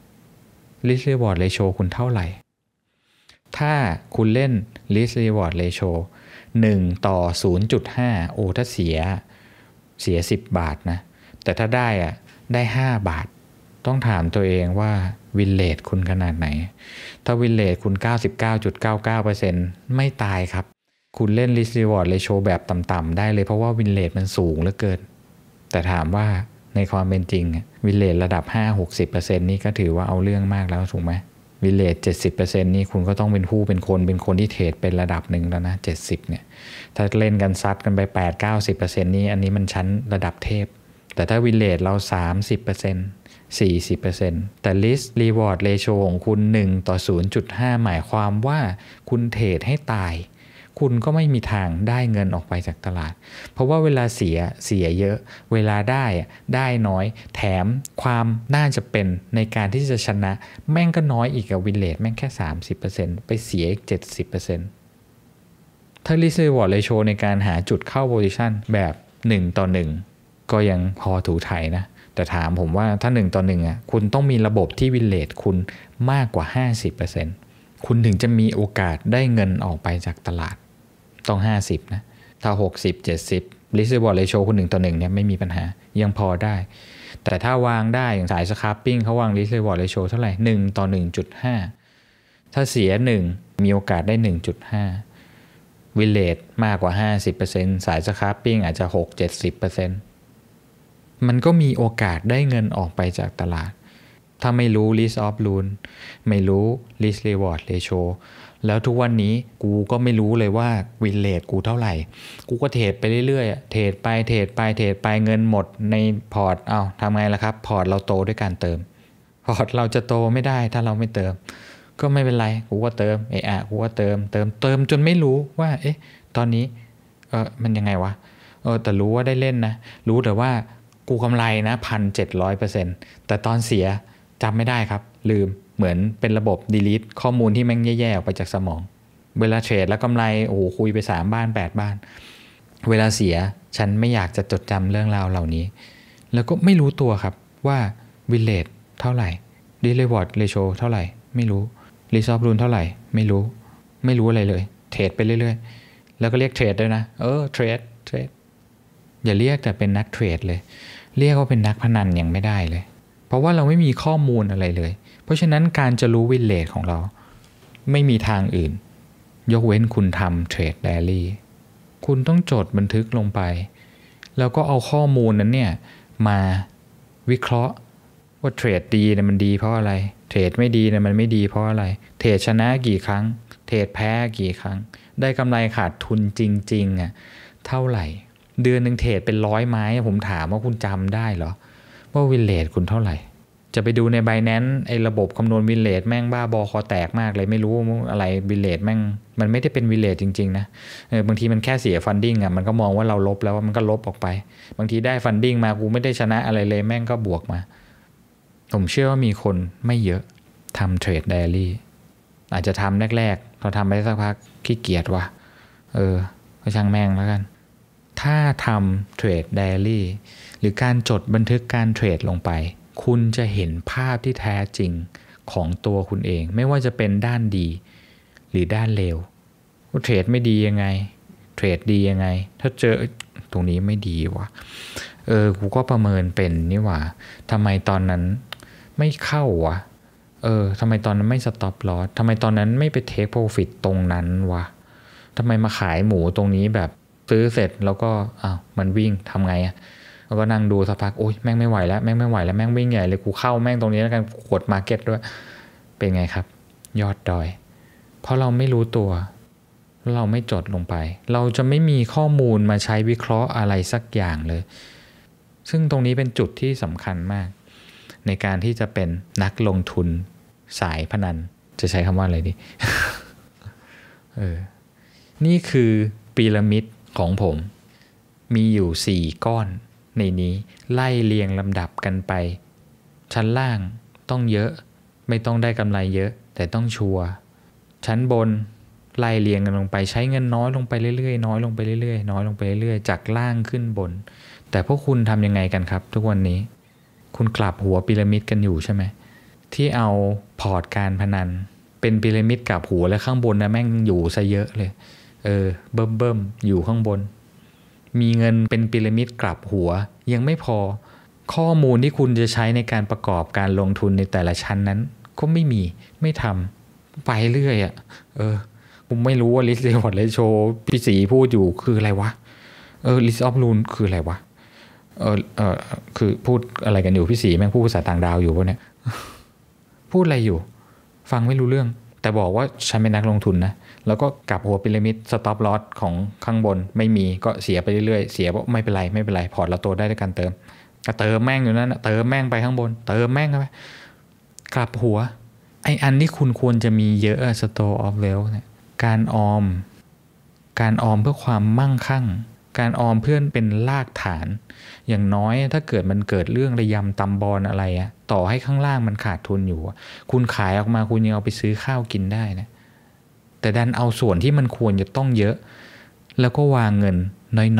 ลิสเรวอร์ดเลโชคุณเท่าไหร่ ถ้าคุณเล่นลิสเรวอร์ดเลโชหนึ่งต่อศูนย์จุดห้าโอ้ถ้าเสียเสียสิบบาทนะ แต่ถ้าได้อะได้ห้าบาทต้องถามตัวเองว่าวินเลทคุณขนาดไหน ถ้าวินเลทคุณ 99.99%ไม่ตายครับ คุณเล่นลิสต์รีวอร์ดเลยโชว์แบบต่ำๆได้เลยเพราะว่าวินเลทมันสูงเหลือเกิน แต่ถามว่าในความเป็นจริงวินเลทระดับ 5-60%นี่ก็ถือว่าเอาเรื่องมากแล้ว ถูกไหมวินเลทเจ็ดสิบเปอร์เซ็นต์นี่คุณก็ต้องเป็นผู้เป็นคน เป็นคนที่เทรดเป็นระดับหนึ่งแล้วนะเจ็ดสิบเนี่ย ถ้าเล่นกันซัดกันไปแปดเก้าสิบเปอร์เซ็นต์นี่อันนี้มันชั้นระดับเทพ แต่ถ้าวินเลทเรา30% 40%แต่ list reward ratio ของคุณ 1 ต่อ 0.5 หมายความว่าคุณเทรดให้ตาย คุณก็ไม่มีทางได้เงินออกไปจากตลาด เพราะว่าเวลาเสียเสียเยอะ เวลาได้ได้น้อยแถมความน่าจะเป็นในการที่จะชนะแม่งก็น้อยอีกกับวินเลทแม่งแค่ 30%ไปเสียอีก70%ถ้า risk reward ratio ในการหาจุดเข้า position แบบ 1 ต่อ 1 ก็ยังพอถูไถนะแต่ถามผมว่าถ้าหนึ่งต่อหนึ่งอ่ะคุณต้องมีระบบที่วินเลทคุณมากกว่า 50%คุณถึงจะมีโอกาสได้เงินออกไปจากตลาด ต้อง 50 นะ ถ้า 60 70 r e s e r v e ratio คุณหนึ่งต่อหนึ่งเนี่ยไม่มีปัญหายังพอได้ แต่ถ้าวางได้อย่างสายสครับปิ้งเขาวาง r e s e r v e ratio เท่าไหร่ 1 ต่อ 1.5 ถ้าเสีย 1 มีโอกาสได้ 1.5วิลเลตมากกว่า 50%สายสครับปิ้งอาจจะ 6 70%มันก็มีโอกาสได้เงินออกไปจากตลาด ถ้าไม่รู้ list of loan ไม่รู้ list reward ratio แล้วทุกวันนี้ กูก็ไม่รู้เลยว่า วินเลทกูเท่าไหร่ กูก็เทรดไปเรื่อยๆเทรดไป เทรดไป เทรดไปเงินหมดในพอร์ต เอาทำไงล่ะครับ พอร์ตเราโตด้วยการเติม พอร์ตเราจะโตไม่ได้ ถ้าเราไม่เติม ก็ไม่เป็นไร กูก็เติม เออะกูก็เติม เติมเติมจนไม่รู้ว่า เอ๊ะ ตอนนี้เออมันยังไงวะ เออ แต่รู้ว่าได้เล่นนะ รู้แต่ว่ากูกำไรนะพันเจ็ดร้อยเปอร์เซ็นต์แต่ตอนเสียจำไม่ได้ครับ ลืมเหมือนเป็นระบบ delete ข้อมูลที่แม่งแย่ๆออกไปจากสมอง เวลาเทรดแล้วกำไรโอ้โหคุยไป 3 บ้าน 8 บ้าน เวลาเสียฉันไม่อยากจะจดจำเรื่องราวเหล่านี้ แล้วก็ไม่รู้ตัวครับว่าวิเล a เท่าไหร่ีเล i วอร์ดเลโชเท่าไหร่ ไม่รู้รีซอฟรูนเท่าไหร่ ไม่รู้ ไม่รู้อะไรเลยเทรดไปเรื่อยๆ แล้วก็เรียกเทรดด้วยนะเออเทรดเทรดอย่าเรียกแต่เป็นนักเทรดเลยเรียกว่าเป็นนักพนันยังไม่ได้เลย เพราะว่าเราไม่มีข้อมูลอะไรเลย เพราะฉะนั้นการจะรู้วินเลทของเรา ไม่มีทางอื่น ยกเว้นคุณทำเทรดไดอรี่คุณต้องจดบันทึกลงไป แล้วก็เอาข้อมูลนั้นเนี่ยมาวิเคราะห์ว่าเทรดดีเนี่ยมันดีเพราะอะไรเทรดไม่ดีเนี่ยมันไม่ดีเพราะอะไร เทรดชนะกี่ครั้ง เทรดแพ้กี่ครั้ง ได้กำไรขาดทุนจริงๆอ่ะเท่าไหร่เดือนหนึ่งเทรดเป็นร้อยไม้ผมถามว่าคุณจำได้เหรอ ว่าวินเลทคุณเท่าไหร่ จะไปดูในใบแนนไอ้ระบบคำนวณวินเลทแม่งบ้าบอคอแตกมากเลย ไม่รู้อะไรวินเลทแม่งมันไม่ได้เป็นวินเลทจริงๆ นะเออบางที มันแค่เสียฟันดิ้งอ่ะมันก็มองว่าเราลบแล้วมันก็ลบออกไป บางทีได้ฟันดิ้งมากูไม่ได้ชนะอะไรเลย แม่งก็บวกมา ผมเชื่อว่ามีคนไม่เยอะทำเทรดไดอารี่อาจจะทำแรกๆพอทำไปสักพักขี้เกียจว่ะเออก็ช่างแม่งแล้วกันถ้าทำเทรดไดลรี่หรือการจดบันทึกการเทรดลงไป คุณจะเห็นภาพที่แท้จริงของตัวคุณเอง ไม่ว่าจะเป็นด้านดี หรือด้านเลวเทรดไม่ดียังไงเทรดดียังไง ถ้าเจอ ตรงนี้ไม่ดีวะเออกูก็ประเมินเป็นนี่ว่าทำไมตอนนั้นไม่เข้าวะเออทำไมตอนนั้นไม่สต็อปลอสทำไมตอนนั้นไม่ไปเทคโปรฟิตตรงนั้นวะทำไมมาขายหมูตรงนี้แบบซื้อเสร็จแล้วก็อ้าวมันวิ่งทำไงอะแล้วก็นั่งดูสักพักโอ้ยแม่งไม่ไหวแล้วแม่งไม่ไหว แล้วแม่งวิ่งใหญ่เลย กูเข้าแม่งตรงนี้แล้วกันขวดมาเก็ตด้วย เป็นไงครับ ยอดดอย เพราะเราไม่รู้ตัว เราไม่จดลงไป เราจะไม่มีข้อมูลมาใช้วิเคราะห์อะไรสักอย่างเลย ซึ่งตรงนี้เป็นจุดที่สำคัญมาก ในการที่จะเป็นนักลงทุนสายพนัน จะใช้คำว่าอะไรดีเออ นี่คือปีระมิดของผมมีอยู่ 4 ก้อน ในนี้ไล่เรียงลำดับกันไปชั้นล่างต้องเยอะไม่ต้องได้กำไรเยอะแต่ต้องชัวร์ชั้นบนไล่เรียงกันลงไปใช้เงินน้อยลงไปเรื่อยๆน้อยลงไปเรื่อยๆน้อยลงไปเรื่อยๆจากล่างขึ้นบน แต่พวกคุณทำยังไงกันครับทุกวันนี้ คุณกลับหัวพีระมิดกันอยู่ใช่ไหมที่เอาพอร์ตการพนันเป็นพีระมิดกลับหัวและข้างบนนะแม่งอยู่ซะเยอะเลยเออเบิ่มเบิ่มอยู่ข้างบน มีเงินเป็นพีระมิดกลับหัว ยังไม่พอข้อมูลที่คุณจะใช้ในการประกอบการลงทุนในแต่ละชั้นนั้น ก็ไม่มีไม่ทำไปเรื่อยอะ่ะเออผมไม่รู้ว่าลิ s t r อร์ r ล ratio พี่สีพูดอยู่คืออะไร วะเออลิ s t ออฟลูนคืออะไร วะเออเออคือพูดอะไรกันอยู่ พี่สีแม่งพูดภาษาต่างดาวอยู่ปะเนี่ยพูดอะไรอยู่ ฟังไม่รู้เรื่อง แต่บอกว่าฉันเป็นนักลงทุนนะแล้วก็กลับหัวพีระมิดสต็อปลอสของข้างบน ไม่มีก็เสียไปเรื่อยๆเสียาไม่เป็นไรไม่เป็นไร พอร์ตเราโตได้ด้วยการเติมก็เติมแม่งอยู่นั่นเติมแม่งไปข้างบน เติมแม่งไปกลับหัวไออันที่คุณควรจะมีเยอะสโตออฟเลวเนี่ยการออม การออมเพื่อความมั่งคั่ง การออมเพื่อนเป็นรากฐาน อย่างน้อยถ้าเกิดมันเกิดเรื่องระยำตำบอลอะไรอะต่อให้ข้างล่างมันขาดทุนอยู่ คุณขายออกมาคุณยังเอาไปซื้อข้าวกินได้นะแต่ดันเอาส่วนที่มันควรจะต้องเยอะ แล้วก็วางเงิน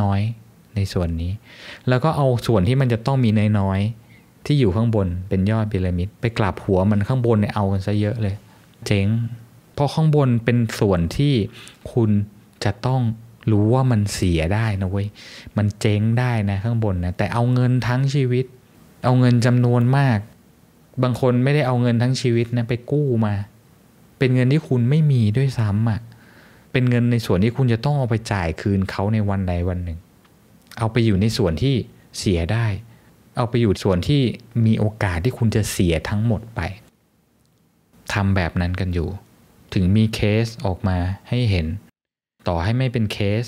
น้อยๆในส่วนนี้ แล้วก็เอาส่วนที่มันจะต้องมีน้อยๆที่อยู่ข้างบน เป็นยอดพีระมิดไปกลับหัวมันข้างบนเนี่ยเอากันซะเยอะเลย เจ๊งเพราะข้างบนเป็นส่วนที่คุณจะต้องรู้ว่ามันเสียได้นะเว้ยมันเจ๊งได้นะข้างบนนะแต่เอาเงินทั้งชีวิต เอาเงินจำนวนมาก บางคนไม่ได้เอาเงินทั้งชีวิตนะไปกู้มาเป็นเงินที่คุณไม่มีด้วยซ้ำอะ่ะ เป็นเงินในส่วนที่คุณจะต้องเอาไปจ่ายคืนเขาในวันใดวันหนึ่ง เอาไปอยู่ในส่วนที่เสียได้ เอาไปอยู่ส่วนที่มีโอกาสที่คุณจะเสียทั้งหมดไป ทำแบบนั้นกันอยู่ ถึงมีเคสออกมาให้เห็น ต่อให้ไม่เป็นเคส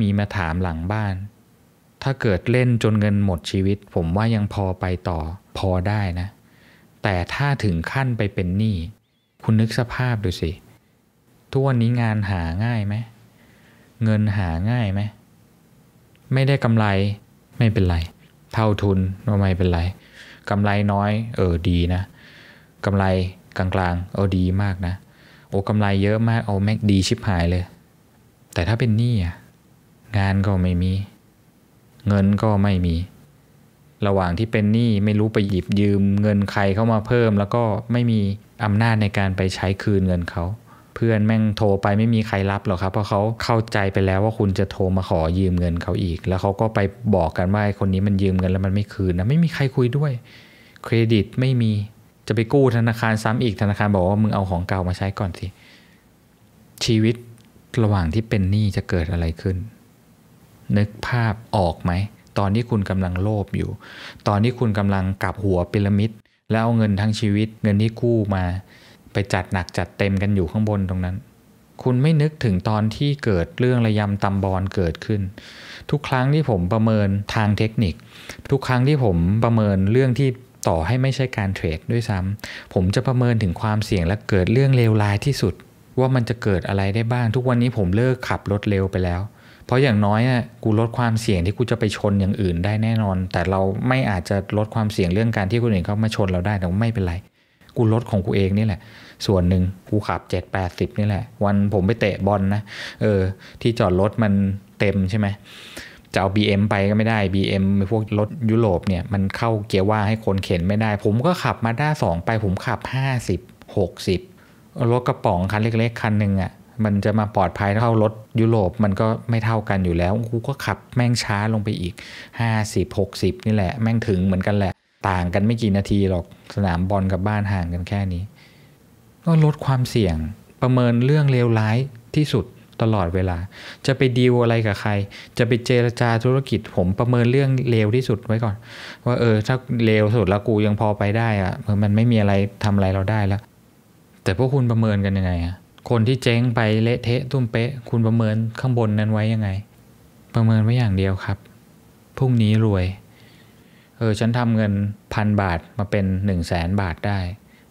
มีมาถามหลังบ้าน ถ้าเกิดเล่นจนเงินหมดชีวิต ผมว่ายังพอไปต่อพอได้นะ แต่ถ้าถึงขั้นไปเป็นหนี้คุณนึกสภาพดูสิทุกวันนี้งานหาง่ายไหม เงินหาง่ายไหม ไม่ได้กำไรไม่เป็นไร เท่าทุนก็ไม่เป็นไรกำไรน้อย เออ ดีนะกำไรกลางๆเออดีมากนะ โอ้กำไรเยอะมากเอาแม็กดีชิบหายเลย แต่ถ้าเป็นหนี้อ่ะ งานก็ไม่มี เงินก็ไม่มี ระหว่างที่เป็นหนี้ไม่รู้ไปหยิบยืม เงินใครเข้ามาเพิ่มแล้วก็ไม่มีอำนาจในการไปใช้คืนเงินเขา เพื่อนแม่งโทรไปไม่มีใครรับหรอกครับ เพราะเขาเข้าใจไปแล้วว่าคุณจะโทรมาขอยืมเงินเขาอีก แล้วเขาก็ไปบอกกันว่าคนนี้มันยืมเงินแล้วมันไม่คืนนะไม่มีใครคุยด้วย เครดิตไม่มีจะไปกู้ธนาคารซ้ำอีกธนาคารบอกว่ามึงเอาของเก่ามาใช้ก่อนสิ ชีวิตระหว่างที่เป็นหนี้จะเกิดอะไรขึ้น นึกภาพออกไหมตอนที่คุณกำลังโลภอยู่ ตอนที่คุณกำลังกลับหัวพีระมิดแล้วเอาเงินทั้งชีวิตเงินที่กู้มา ไปจัดหนักจัดเต็มกันอยู่ข้างบนตรงนั้น คุณไม่นึกถึงตอนที่เกิดเรื่องระยำตำบอลเกิดขึ้น ทุกครั้งที่ผมประเมินทางเทคนิค ทุกครั้งที่ผมประเมินเรื่องที่ต่อให้ไม่ใช่การเทรดด้วยซ้ำ ผมจะประเมินถึงความเสี่ยงและเกิดเรื่องเลวร้ายที่สุด ว่ามันจะเกิดอะไรได้บ้าง ทุกวันนี้ผมเลิกขับรถเร็วไปแล้วเพราะอย่างน้อยอ่ะกูลดความเสี่ยงที่กูจะไปชนอย่างอื่นได้แน่นอน แต่เราไม่อาจจะลดความเสี่ยงเรื่องการที่คนอื่นเขามาชนเราได้แต่ไม่เป็นไร กูลดของกูเองนี่แหละ ส่วนหนึ่งกูขับ 7 8 0นี่แหละวันผมไปเตะบอลนนะเออ ที่จอดรถมันเต็มใช่ไหมจะเอา BM ไปก็ไม่ได้ BM พวกรถยุโรปเนี่ย มันเข้าเกียร์ว่างให้คนเข็นไม่ได้ ผมก็ขับมาด้าสองไปผมขับ 50 60รถกระป๋องคันเล็กๆคันหนึ่งอะ่ะมันจะมาปลอดภัยเท่ารถยุโรปมันก็ไม่เท่ากันอยู่แล้วกูก็ขับแม่งช้าลงไปอีก50 60 นี่แหละ แม่งถึงเหมือนกันแหละ ต่างกันไม่กี่นาทีหรอก สนามบอลกับบ้านห่างกันแค่นี้ ก็ลดความเสี่ยงประเมินเรื่องเลวร้ายที่สุดตลอดเวลา จะไปดีลอะไรกับใคร จะไปเจรจาธุรกิจผมประเมินเรื่องเลวที่สุดไว้ก่อนว่าเออ ถ้าเลวสุดแล้วกูยังพอไปได้อะมันไม่มีอะไรทำอะไรเราได้แล้วแต่พวกคุณประเมินกันยังไงอะคนที่เจ๊งไปเละเทะตุ้มเป๊ะคุณประเมินข้างบนนั้นไว้ยังไง ประเมินไว้อย่างเดียวครับพรุ่งนี้รวย เออ ฉันทำเงินพันบาทมาเป็นหนึ่งแสนบาทได้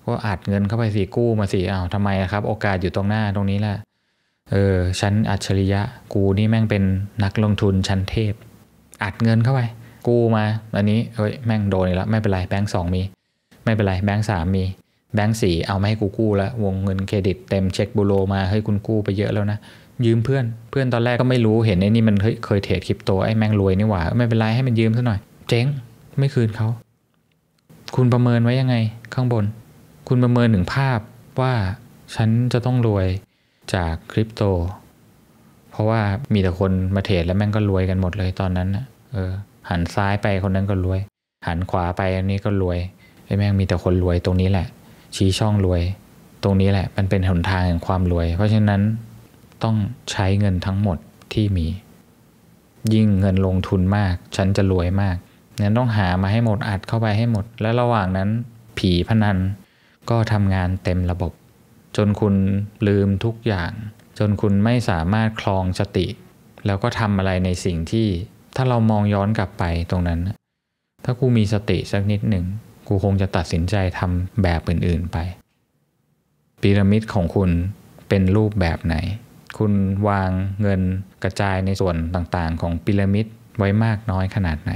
ก็อัดเงินเข้าไปสี่กู้มาสี่อ้าวทำไมครับโอกาสอยู่ตรงหน้าตรงนี้แหละเออ ฉันอัจฉริยะ กูนี่แม่งเป็นนักลงทุนชั้นเทพอัดเงินเข้าไป กู้มาอันนี้เฮ้ยแม่งโดนแล้วไม่เป็นไรแบงค์สองมี ไม่เป็นไรแบงค์สามมีแบงก์สี่เอาไม่ให้กูกู้ละวงเงินเครดิตเต็มเช็คบูโรมา เฮ้ยคุณกู้ไปเยอะแล้วนะ ยืมเพื่อน เพื่อนตอนแรกก็ไม่รู้เห็นไอ้นี่มันเคยเทรดคริปโต ไอ้แม่งรวยนี่หว่าไม่เป็นไรให้มันยืมซะหน่อย เจ๊ง ไม่คืนเขา คุณประเมินไว้ยังไง ข้างบน คุณประเมินถึงภาพว่า ฉันจะต้องรวยจากคริปโต เพราะว่ามีแต่คนมาเทรดแล้วแม่งก็รวยกันหมดเลยตอนนั้นนะเออหันซ้ายไปคนนั้นก็รวย หันขวาไปอันนี้ก็รวยไอ้แม่งมีแต่คนรวยตรงนี้แหละชี้ช่องรวย ตรงนี้แหละมันเป็นหนทางแห่งความรวย เพราะฉะนั้นต้องใช้เงินทั้งหมดที่มี ยิ่งเงินลงทุนมาก ฉันจะรวยมากนั้นต้องหามาให้หมด อัดเข้าไปให้หมด และระหว่างนั้นผีพนันก็ทำงานเต็มระบบ จนคุณลืมทุกอย่าง จนคุณไม่สามารถคลองสติ แล้วก็ทำอะไรในสิ่งที่ถ้าเรามองย้อนกลับไปตรงนั้น ถ้ากูมีสติสักนิดหนึ่งกูคงจะตัดสินใจทำแบบอื่นๆไป พีระมิดของคุณเป็นรูปแบบไหน คุณวางเงินกระจายในส่วนต่างๆของพีระมิดไว้มากน้อยขนาดไหน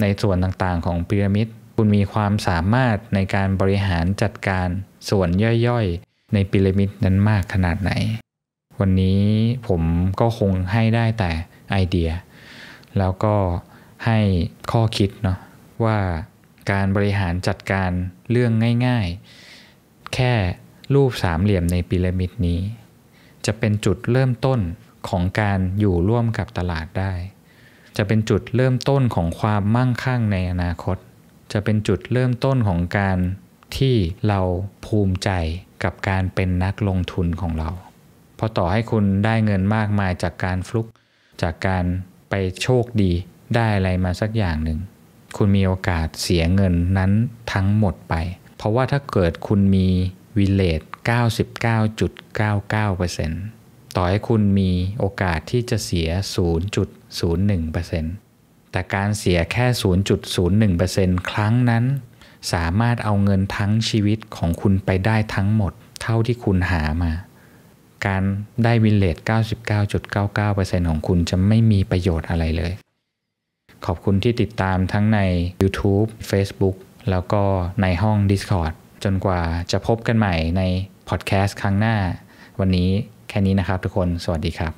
ในส่วนต่างๆของพีระมิดคุณมีความสามารถในการบริหารจัดการส่วนย่อย ๆในพีระมิดนั้นมากขนาดไหน วันนี้ผมก็คงให้ได้แต่ไอเดีย แล้วก็ให้ข้อคิดเนาะว่าการบริหารจัดการเรื่องง่าย ๆ แค่รูปสามเหลี่ยมในพีระมิดนี้ จะเป็นจุดเริ่มต้นของการอยู่ร่วมกับตลาดได้ จะเป็นจุดเริ่มต้นของความมั่งคั่งในอนาคต จะเป็นจุดเริ่มต้นของการที่เราภูมิใจกับการเป็นนักลงทุนของเราเพราะต่อให้คุณได้เงินมากมายจากการฟลุกจากการไปโชคดีได้อะไรมาสักอย่างหนึ่งคุณมีโอกาสเสียเงินนั้นทั้งหมดไป เพราะว่าถ้าเกิดคุณมีวิเลต99.99%ต่อให้ คุณมีโอกาสที่จะเสีย 0.01%แต่การเสียแค่ 0.01%ครั้งนั้น สามารถเอาเงินทั้งชีวิตของคุณไปได้ทั้งหมดเท่าที่คุณหามา การได้วินเลท99.99%ของคุณจะไม่มีประโยชน์อะไรเลยขอบคุณที่ติดตามทั้งใน YouTube Facebook แล้วก็ในห้อง Discord จนกว่าจะพบกันใหม่ในพอดแคสต์ครั้งหน้าวันนี้แค่นี้นะครับทุกคนสวัสดีครับ